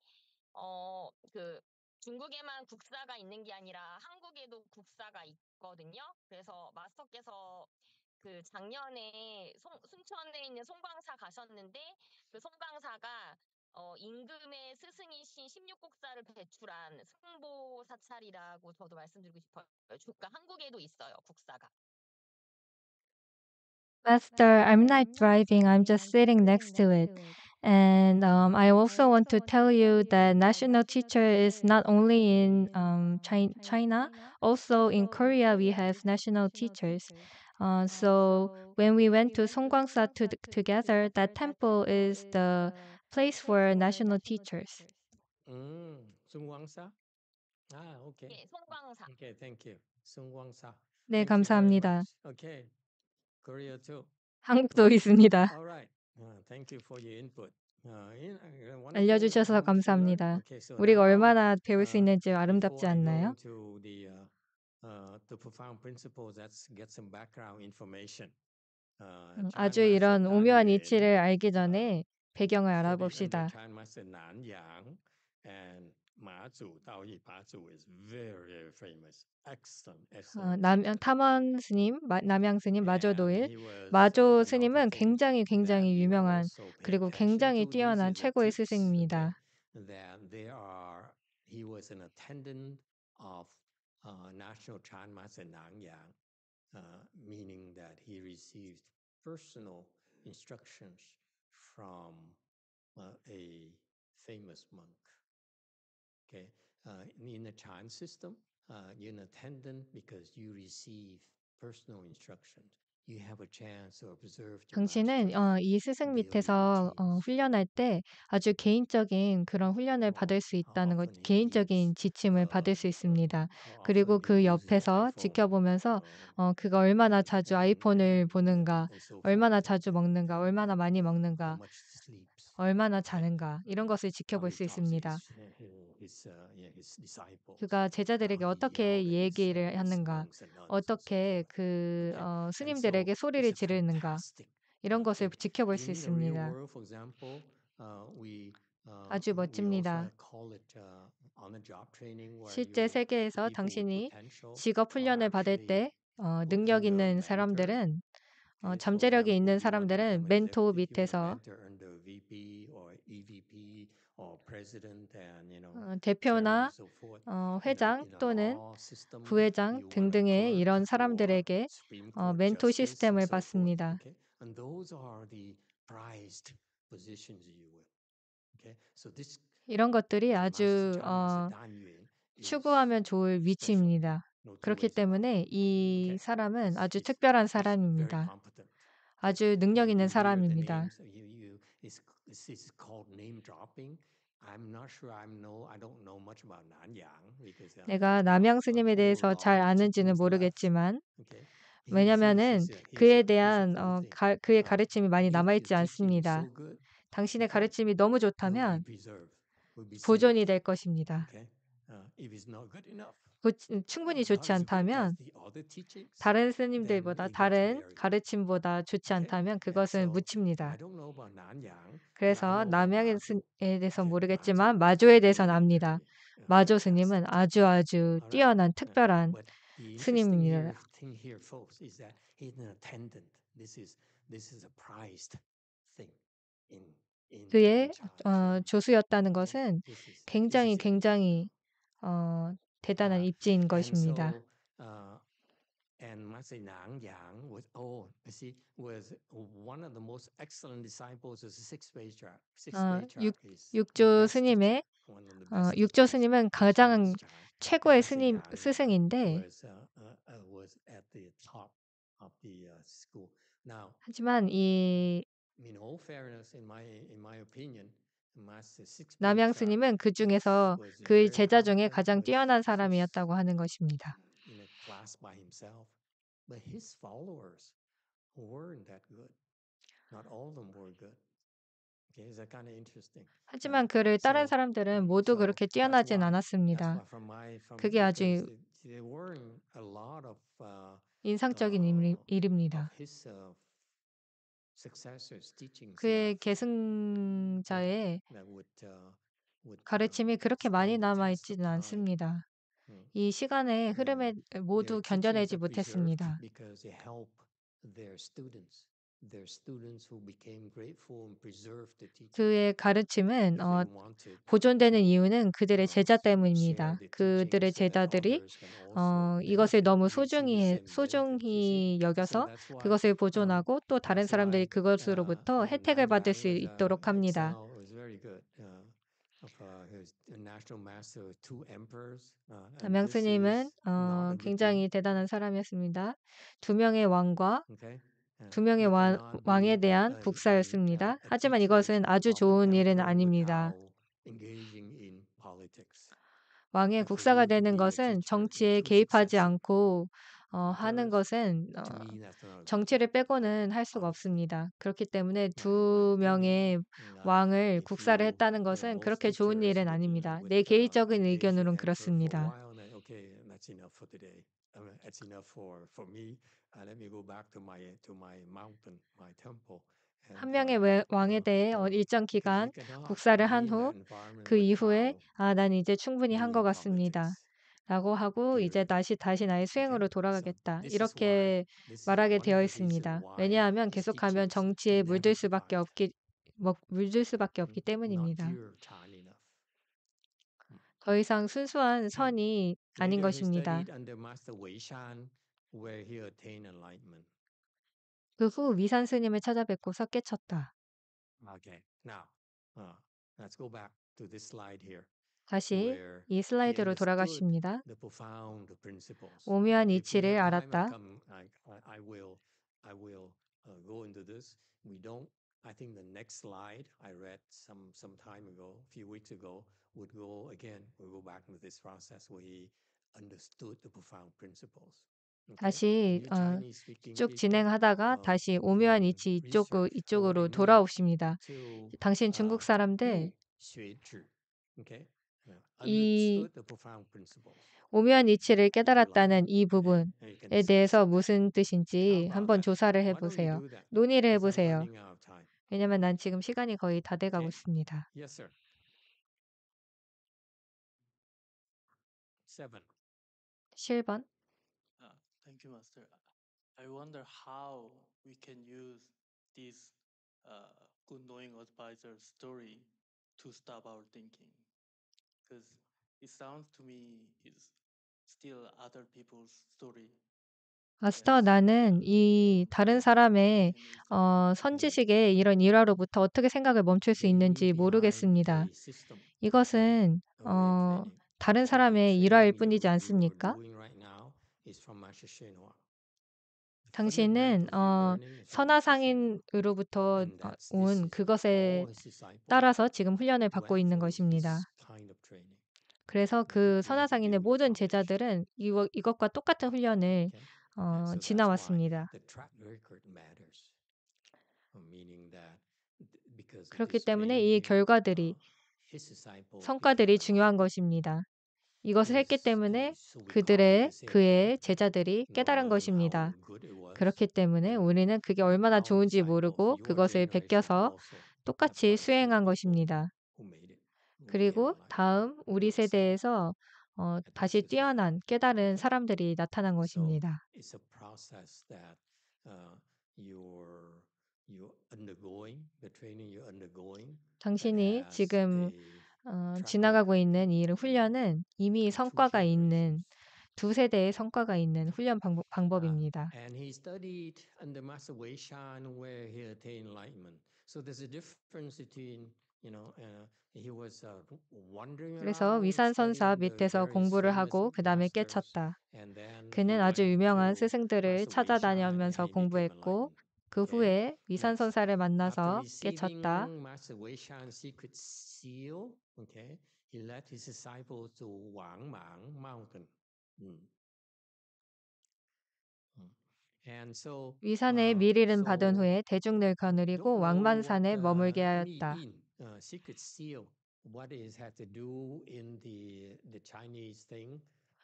어, 그, 중국에만 국사가 있는 게 아니라 한국에도 국사가 있거든요. 그래서 마스터께서 그 작년에 송, 순천에 있는 송광사 가셨는데 그 송광사가 어, 임금의 스승이신 16곡사를 배출한 승보 사찰이라고 저도 말씀드리고 싶어요. 그러니까 한국에도 있어요, 국사가. Master, I'm not driving, I'm just sitting next to it. And um, I also want to tell you that national teacher is not only in um, China, also in Korea we have national teachers. Uh, so when we went to Songgwangsa to, together, that temple is the place for national teachers. 음, 송광사? 아, 오케이. 예, 송광사. 오케이, thank you. 송광사. 네, 감사합니다. 오케이. Korea too. 한국도 있습니다. Alright. Thank you for your input. 알려주셔서 감사합니다. 우리가 얼마나 배울 수 있는지 아름답지 않나요? Uh, the profound principle that gets some background information. Uh, 음, 아주 이런 오묘한 예, 이치를 알기 uh, 전에 배경을 알아봅시다. 어, 남 탐원 스님, 마, 남양 스님, 마조 도일, 마조 스님은 굉장히 굉장히 유명한 그리고 굉장히 뛰어난 최고의 스승입니다. national Chan and Nangyang, uh, meaning that he received personal instructions from uh, a famous monk. Okay, uh, in the Chan system, uh, you're an attendant because you receive personal instructions. 당신은 어, 이 스승 밑에서 어, 훈련할 때 아주 개인적인 그런 훈련을 어, 받을 수 어, 있다는 것, 개인적인 지침을 어, 받을 수 있습니다. 그리고 그 옆에서 지켜보면서 어, 그가 얼마나 자주 아이폰을 보는가, 얼마나 자주 먹는가, 얼마나 많이 먹는가, 얼마나 자는가 이런 것을 지켜볼 수 있습니다. Eh, uh, 그가 제자들에게 어떻게 얘기를 하는가, uh, 어떻게 그 어, 스님들에게 소리를 지르는가 이런 것을 지켜볼 수 있습니다. Uh, 아주 멋집니다. 실제 세계에서 당신이 직업 훈련을 받을 때 어, 능력 있는 사람들은 어, 그 잠재력이 있는 그 사람들은 멘토 밑에서 e 어, 대표나 어, 회장 또는 부회장 등등의 이런 사람들에게 어, 멘토 시스템을 받습니다. 이런 것들이 아주 어, 추구하면 좋을 위치입니다. 그렇기 때문에 이 사람은 아주 특별한 사람입니다. 아주 능력 있는 사람입니다. Uh, 내가 남양 스님에 대해서 잘 아는지는 모르겠지만 왜냐면은 uh, 그에 uh, 대한 어, 가, 그의 가르침이 많이 남아 있지 않습니다. 당신의 가르침이 너무 좋다면 보존이 될 것입니다. 음, 충분히 좋지 않다면 다른 스님들보다 다른 가르침보다 좋지 않다면 그것은 묻힙니다. 그래서 남양에 대해서 모르겠지만 마조에 대해서는 압니다. 음, 음, 마조 스님은 아주 아주 뛰어난 특별한 스님입니다. 그의 어, 조수였다는 것은 굉장히 굉장히 어, 대단한 아, 입지인 것입니다. Oh, 어, 육조 스님의 어, 육조 스님은 가장 최고의 스님 스승인데 uh, uh, uh, 하지만 이 남양 스님은 그 중에서 그의 제자 중에 가장 뛰어난 사람이었다고 하는 것입니다. 하지만 그를 따른 사람들은 모두 그렇게 뛰어나진 않았습니다. 그게 아주 uh, 인상적인 일입니다. Uh, 그의 네. 계승자의 네, uh, uh, 가르침이 그렇게 많이 남아있지는 아, 네. 않습니다. 음. 이 시간의 음. 흐름에 모두 견뎌내지 못했습니다. 그의 가르침은 어, 보존되는 이유는 그들의 um, 제자 때문입니다. 그들의 제자들이 어, 이것을 너무 소중히 소중히 여겨서 그것을 um, 보존하고 또 다른 사람들이 uh, 그것으로부터 um, 혜택을 받을 수 있도록 uh, 합니다. 남양 스님은 uh, 어, 굉장히 대단한 사람이었습니다. 두 명의 왕과 예. 두 명의 왕, 왕에 대한 국사였습니다. 예. 예. 하지만 이것은 아주 아, 좋은 일은 아닙니다. 왕의 국사가 되는 것은 정치에 개입하지 않고 어, 하는 것은 어, 정치를 빼고는 할 수가 없습니다. 그렇기 때문에 두 명의 왕을 국사를 했다는 것은 그렇게 좋은 일은 아닙니다. 내 개인적인 의견으론 그렇습니다. that's enough for for me. Uh, let me go back to my to my mountain, my temple. 한 명의 uh, 왕에 uh, 대해 uh, 어, 일정 기간 그러니까 국사를 한 후 그 이후에 아난 이제 충분히 한 것 같습니다. 라고 하고 이제 다시 다시 나의 수행으로 돌아가겠다 이렇게 말하게 되어 있습니다. 왜냐하면 계속하면 정치에 뭐, 물들 수밖에 없기 물들 수밖에 없기 때문입니다. Mm. 더 이상 순수한 mm. 선이 아닌 것입니다. 그후 위산 스님을 찾아뵙고서 깨쳤다. 다시 이 슬라이드로 돌아가십니다. 오묘한 이치를 알았다. I think the next slide I read some some time ago, a few weeks ago, would go again. We'll go back into this process where he 다시 어, 쭉 진행하다가 다시 오묘한 이치 이쪽 이쪽으로 돌아옵십니다. 당신 중국 uh, 사람들 uh, 이 오묘한 이치를 깨달았다는 이 부분에 uh, 대해서 무슨 뜻인지 한번 조사를 해보세요. 논의를 해보세요. 왜냐면 하난 지금 시간이 거의 다 돼가고 있습니다. 7번. Uh, thank you, Master. I wonder how we can use this uh, good knowing advisor story to stop our thinking. Because it sounds to me it's still other people's story. 마스터, 나는 이 다른 사람의 어, 선지식의 이런 일화로부터 어떻게 생각을 멈출 수 있는지 모르겠습니다. 이것은 어, 다른 사람의 일화일 뿐이지 않습니까? 당신은 어, 선화상인으로부터 어, 온 그것에 따라서 지금 훈련을 받고 있는 것입니다. 그래서 그 선화상인의 모든 제자들은 이 이것과 똑같은 훈련을 어, 지나왔습니다. 그렇기 때문에 이 결과들이 성과들이 중요한 것입니다. 이것을 했기 때문에 그들의 그의 제자들이 깨달은 음, 것입니다. 그렇기 때문에 우리는 그게 얼마나 좋은지 모르고 그것을 베껴서 똑같이 수행한 것입니다. 그리고 다음 우리 세대에서 어, 다시 뛰어난 깨달은 사람들이 나타난 것입니다. 당신이 지금 어, 지나가고 있는 이 훈련은 이미 성과가 있는 두 세대의 성과가 있는 훈련 방법, ah, 입니다 uh, uh, 그래서 위산 선사 밑에서 공부를 하고 그 다음에 깨쳤다. 그는 아주 유명한 스승들을 찾아다니면서 공부했고 그 네. 후에 네. 위산선사를 만나서 깨쳤다. Hmm. Hmm. 위산의 미리를 uh, 받은 후에 대중들 거느리고 왕만산에 머물게 하였다. Uh,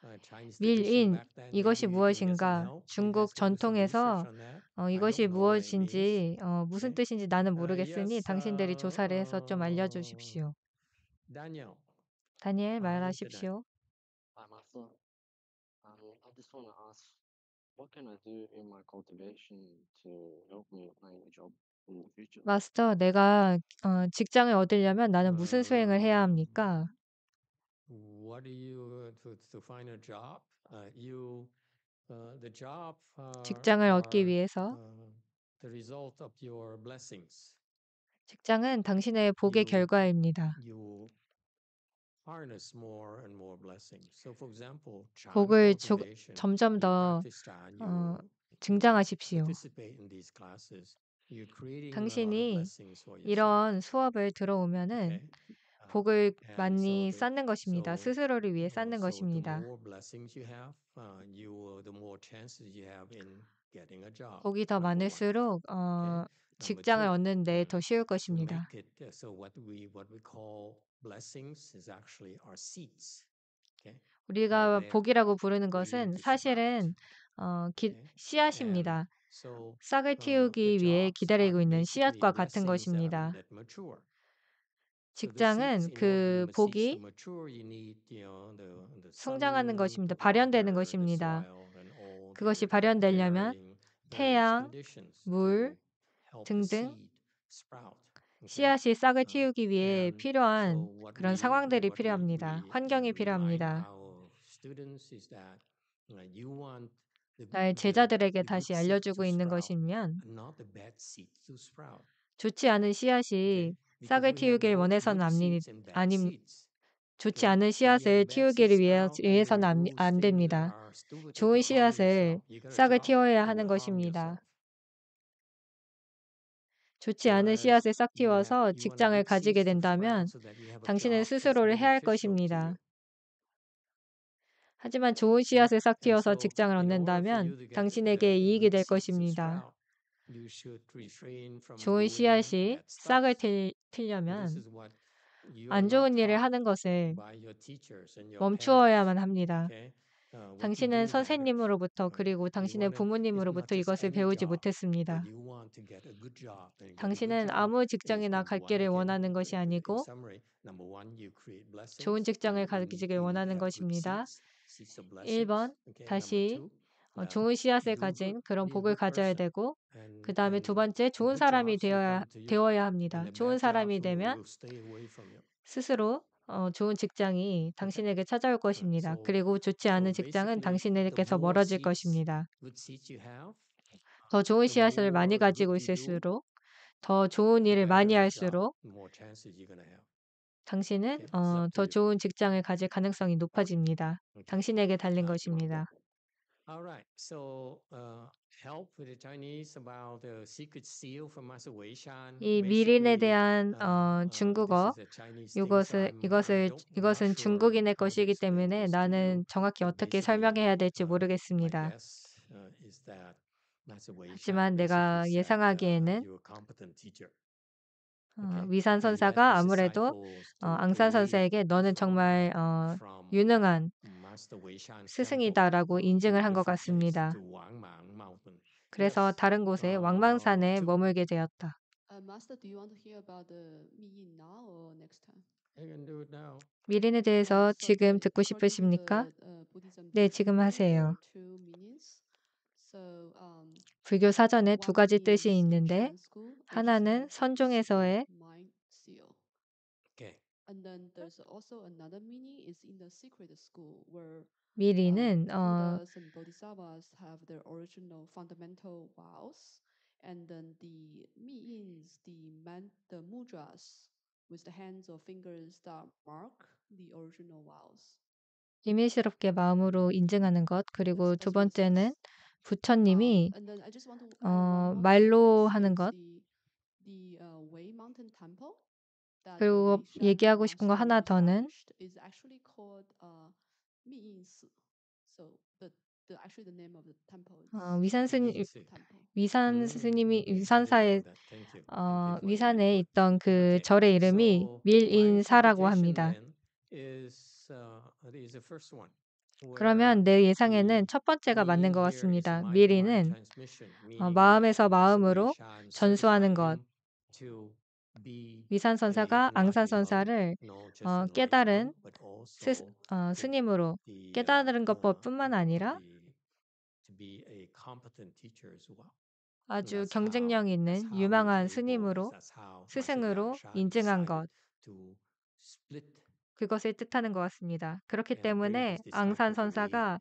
어, 밀인 이것이 무엇인가 중국 전통에서 어, 이것이 무엇인지 어, 무슨 뜻인지 나는 uh, 모르겠으니 당신들이 조사를 해서 좀 uh, 알려주십시오. 다니엘 말하십시오. 마스터, 아, 아, 내가 어, 직장을 얻으려면 나는 무슨 수행을 해야 합니까? what do you to, to find a job? Uh, you uh, the job uh, 직장을 얻기 are 위해서 uh, the result of your blessings. 직장은 당신의 복의 You 결과입니다. you harness more and more blessings. So, for example, Chan 복을 조- cultivation. 점점 You 더 practice Chan. 어, You 증장하십시오. participate in these classes. You're creating a lot of 당신이 blessings for yourself. 이런 수업을 들어오면은 Okay. 복을 많이 쌓는 것입니다. 스스로를 위해 쌓는 것입니다. Uh, 복이 더 많을수록 어, 직장을 얻는 데 더 쉬울 것입니다. 우리가 복이라고 부르는 것은 사실은 어, 기, 씨앗입니다. 싹을 틔우기 uh, 위해 기다리고 있는 씨앗과 같은 것입니다. 직장은 그 뭐 뭐 복이 성장하는 것입니다. 발현되는 것입니다. 그것이 발현되려면 태양, 물 등등 씨앗이 싹을 uh, 틔우기 위해 필요한 그런 상황들이 필요합니다. 환경이 필요합니다. 나의 제자들에게 다시 알려주고 있는 것이면 좋지 않은 씨앗이 싹을 틔우길 원해서는 아니, 아니, 좋지 네, 않은 씨앗을 틔우기를 위해서는 안, 안 됩니다. 좋은 씨앗을 싹을 틔워야 하는 것입니다. 좋지 않은 씨앗을 싹 네, 틔워서 직장을 뭐 가지게 된다면 당신은 스스로를 해야 할 것입니다. 하지만 좋은 네, 씨앗을 싹 틔워서 직장을 얻는다면 당신에게 이익이 될 것입니다. 좋은 씨앗이 싹을 틀려면 안 좋은 일을 하는 것을 멈추어야만 합니다. Uh, 당신은 선생님으로부터 uh, 그리고 당신의 부모님으로부터 이것을 배우지 못했습니다. 당신은 아무 직장이나 갈기를 원하는 것이 아니고 좋은 직장을 가지길 원하는 것입니다. 1번 다시 어, 좋은 씨앗을 가진 그런 예, 복을 뭐 가져야 되고 그 다음에 두 번째 좋은 사람이 되어야 되어야 합니다. 좋은 사람이 되면 스스로 어, 좋은 직장이 당신에게 찾아올 것입니다. 그리고 좋지 않은 직장은 당신에게서 멀어질 것입니다. 더 좋은 씨앗을 많이 가지고 있을수록 더 좋은 일을 많이 할수록 당신은 어, 더 좋은 직장을 가질 가능성이 높아집니다. 당신에게 달린 아, 것입니다. All right. So uh, help with the Chinese about the secret seal from Master Wei Shan. 이 미린에 대한 uh, 어, uh, 중국어 이것을 이것을 이것은 중국인의 것이기 때문에 나는 정확히 어떻게 설명해야 될지 uh, 모르겠습니다. 하지만 내가 예상하기에는 어, 위산 선사가 아무래도 어, 앙산 선사에게 너는 정말 어, 유능한 스승이다라고 인증을 한 것 같습니다. 그래서 다른 곳에 왕망산에 머물게 되었다. Uh, 미린에 대해서 지금 듣고 싶으십니까? Uh, 네, 지금 하세요. Um, 불교 사전에 두 가지 뜻이 있는데 하나는 선종에서의 미리는 어, and then the miins, the man, the mudras with the hands or fingers that mark the original vows. 비밀스럽게 마음으로 인증하는 것 그리고 두 번째는 부처님이 어, 말로 하는 것. The, the uh, Wei Mountain Temple 그리고 얘기하고 싶은 거 하나 더는 uh, 어, 위산 스님 음, 위산 스님이 위산사에 어, 위산에 있던 그 절의 이름이 밀인사라고 합니다. Uh, 그러면 내 예상에는 첫 번째가 맞는 것 같습니다. 미리는 어, 마음에서 마음으로 전수하는 것. 네. 위산선사가 네, 아, 네. 아, 앙산선사를 어, 어 깨달은 스, 어, 스님으로 깨달은 아, 것뿐만 아니라 아주 경쟁력 있는 유망한 스님으로 스승으로 인증한 것 그것을 뜻하는 것 같습니다. 그렇기 때문에 앙산 선사가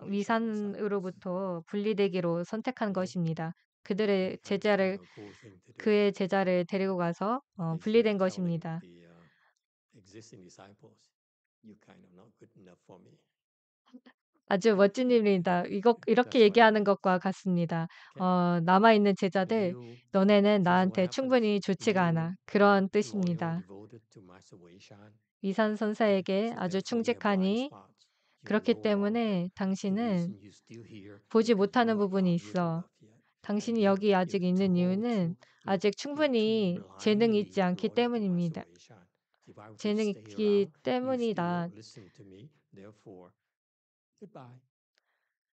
어, 위산으로부터 분리되기로 선택한 것입니다. 그들의 제자를 그의 제자를 데리고 가서 어, 분리된 것입니다. Uh, 아주 멋진 일입니다. 이거 이렇게 얘기하는 것과 같습니다. 어, 남아 있는 제자들, 너네는 나한테 충분히 좋지가 않아. 그런 뜻입니다. 위산 선사에게 아주 충직하니 그렇기 uh, 때문에 당신은 보지 못하는 부분이 있어. 당신이 음, 여기 아직 있는 이유는 아직 충분히 재능이 있지 않기 때문입니다. 재능이 있기 때문이다.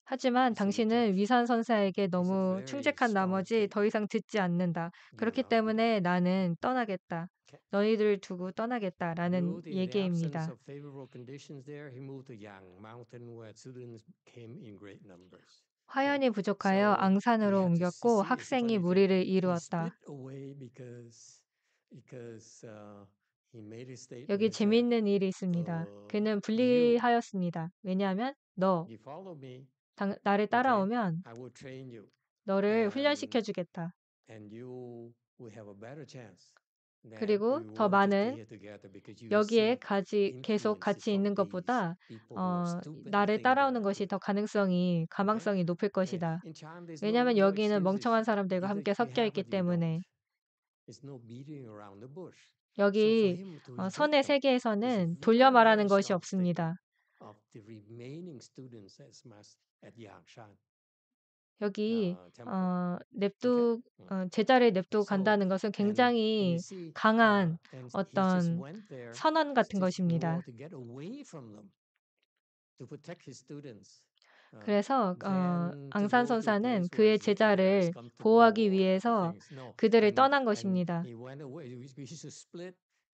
하지만 당신은 위산 선사에게 너무 충직한 나머지 더 이상 듣지 않는다. 그렇기 때문에 나는 떠나겠다. 너희들 두고 떠나겠다라는 얘기입니다. 네. 화연이 부족하여 앙산으로 옮겼고 학생이 무리를 이루었다. Uh, 여기 재미있는 일이 있습니다. Oh, 그는 분리하였습니다. 왜냐하면 너 당, 나를 따라오면 너를 훈련시켜 주겠다. 네, 그리고 더 뭐 많은 여기에 가지 계속 같이 있는 것보다 어, 나를 따라오는 것이 더 가능성이 가망성이 높을 네, 것이다. 왜냐하면 여기는 멍청한 사람들과 함께 섞여 있기 때문에 여기 어, 선의 세계에서는 돌려 말하는 것이 없습니다. 여기 아, 어 냅두 예. 어 제자를 냅두고 간다는 것은 굉장히 강한 어떤 선언 같은 것입니다. Uh, 그래서 어, 앙산 선사는 그의 제자를 보호하기 위해서 그들을 떠난 것입니다.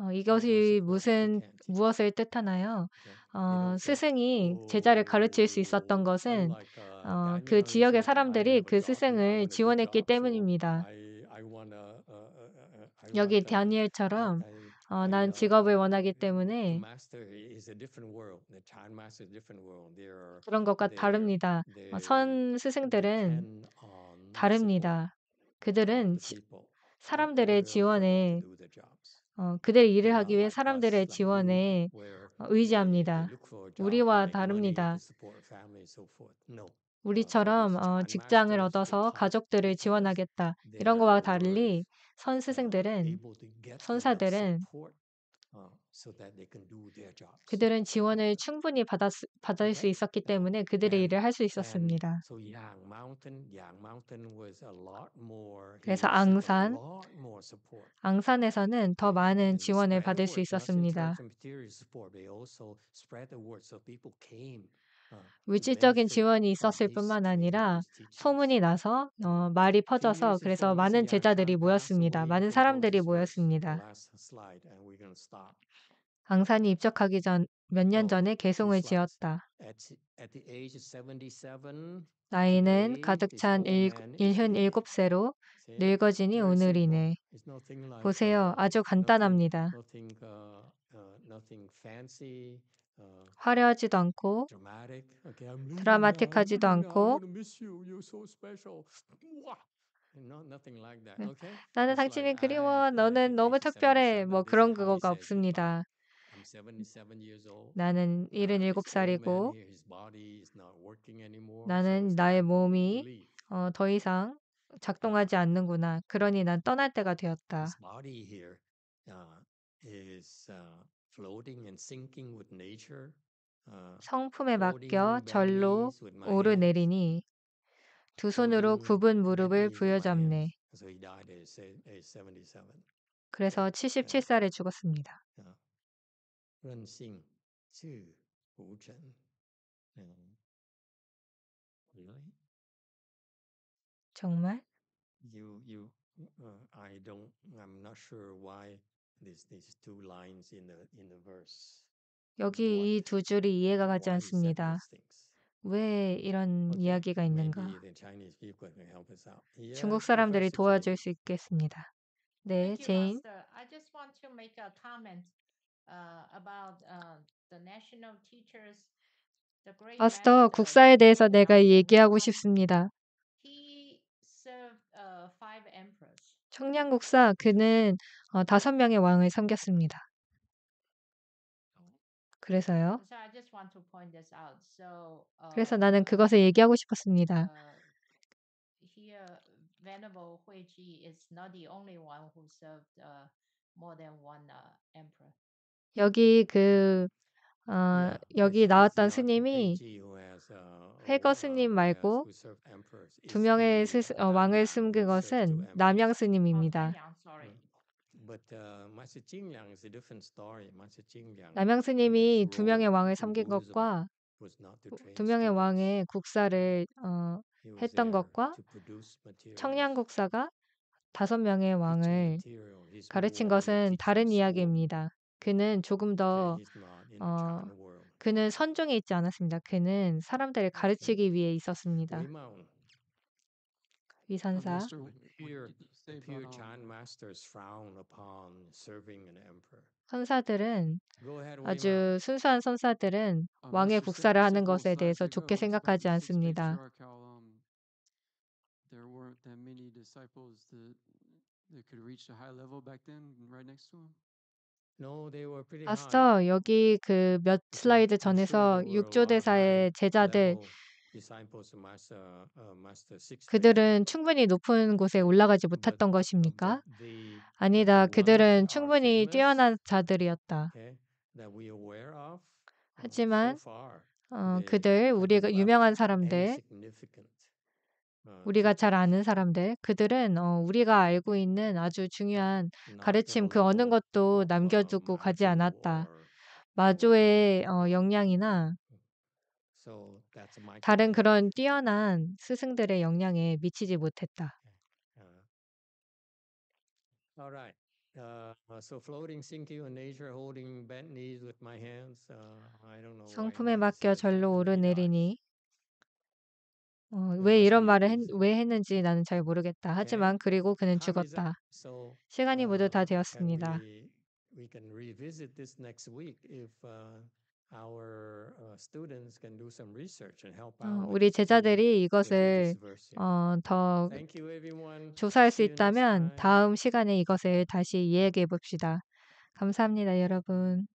어, 이것이 무슨 무엇을 뜻하나요? 네, 어, 스승이 제자를 가르칠 수 있었던 것은 uh, 어, 그 지역의 사람들이 그 스승을 지원했기 때문입니다. Uh, uh, 여기 다니엘처럼 어, 난 직업을 원하기 때문에 그런 것과 다릅니다. 어, 선 스승들은 다릅니다. 그들은 지, 사람들의 지원에 어, 그들의 일을 하기 위해 사람들의 지원에 어, 의지합니다. 우리와 다릅니다. Uh, 우리처럼 어, 직장을 얻어서 가족들을 지원하겠다 이런 거와 달리 선 스승들은 선사들은 어, 그들은 지원을 충분히 받았, 받을 수 있었기 때문에 그들의 일을 할 수 있었습니다. 그래서 앙산, 앙산에서는 더 많은 지원을 받을 수 있었습니다. 어, 물질적인 지원이 있었을 뿐만 아니라 소문이 나서 어, 말이 퍼져서 그 그래서 그 많은 제자들이 모였습니다. 많은 그 사람들이 모였습니다. 강산이 입적하기 전 몇년 oh, 전에 개송을 지었다. 나이는 가득 찬 일, 일흔 일곱 세로 늙어지니 오늘이네. 보세요. Uh, 아주 간단합니다. Uh, uh, 어. 화려하지도 않고 드라마틱하지도 않고 음, 나는 당신이 그리워 너는 너무 특별해 뭐 그런 그거가 없습니다. 나는 77살이고 나는 나의 몸이 어, 더 이상 작동하지 uh-huh. 않는구나. 그러니 난 떠날 때가 되었다. Uh, 성품에 맡겨 절로 오르내리니 두 손으로 굽은 무릎을 부여잡네. 그래서 77살에 죽었습니다. 정말? Uh, 여기 이 두 줄이 이해가 가지 않습니다. 왜 이런 이야기가 있는가? 중국 사람들이 도와줄 수 있겠습니다. 네, 제인. 마스터, uh, uh, 국사에 대해서 내가 얘기하고 싶습니다. 청량국사 그는 어 다섯 명의 왕을 섬겼습니다. 그래서요. Uh, 그래서 나는 그것을 얘기하고 싶었습니다. Uh, uh, 여기 그 어, 여기 나왔던 스님이 회거 스님 말고 두 명의 스, 어, 왕을 숨긴 것은 남양 스님입니다. Oh, mm. uh, 남양 스님이 두 명의 왕을 섬긴 것과 두 명의 왕의 국사를 어, 했던 것과 청량 국사가 다섯 명의 왕을 가르친 것은 다른 이야기입니다. 그는 조금 더 어, 그는 선종에 있지 않았습니다. 그는 사람들을 음. 가르치기 위해 있었습니다. 위선사 선사들은 아주 순수한 선사들은 왕의 국사를 하는 것에 대해서 좋게 생각하지 않습니다. 아스터 여기 그 몇 슬라이드 전에서 6조 어, 대사의 제자들 어, 어, 그들은 충분히 높은 곳에 올라가지 못했던 것입니까? 아니다. 그들은 충분히 뛰어난 자들이었다. 하지만 어, 네, 그들 우리가 유명한 사람들 어, 우리가 네. 잘 아는 사람들, 그들은 어, 우리가 알고 있는 아주 중요한 가르침 그 어느 것도 어, 남겨두고 어, 가지 네. 않았다. 마조의 어, 역량이나 음. 다른 그런 뛰어난 스승들의 영향에 미치지 못했다. 성품에 맡겨 절로 오르내리니 어왜 네, 이런 말을 했왜 했는지 나는 잘 모르겠다. 네, 하지만 그리고 그는 죽었다. 시간이 모두 다 um, 되었습니다. Uh, uh, 어, 우리 제자들이 이것을 어, 더 조사할 수 있다면 다음 시간에 이것을 다시 이야기해 봅시다. 감사합니다, 여러분.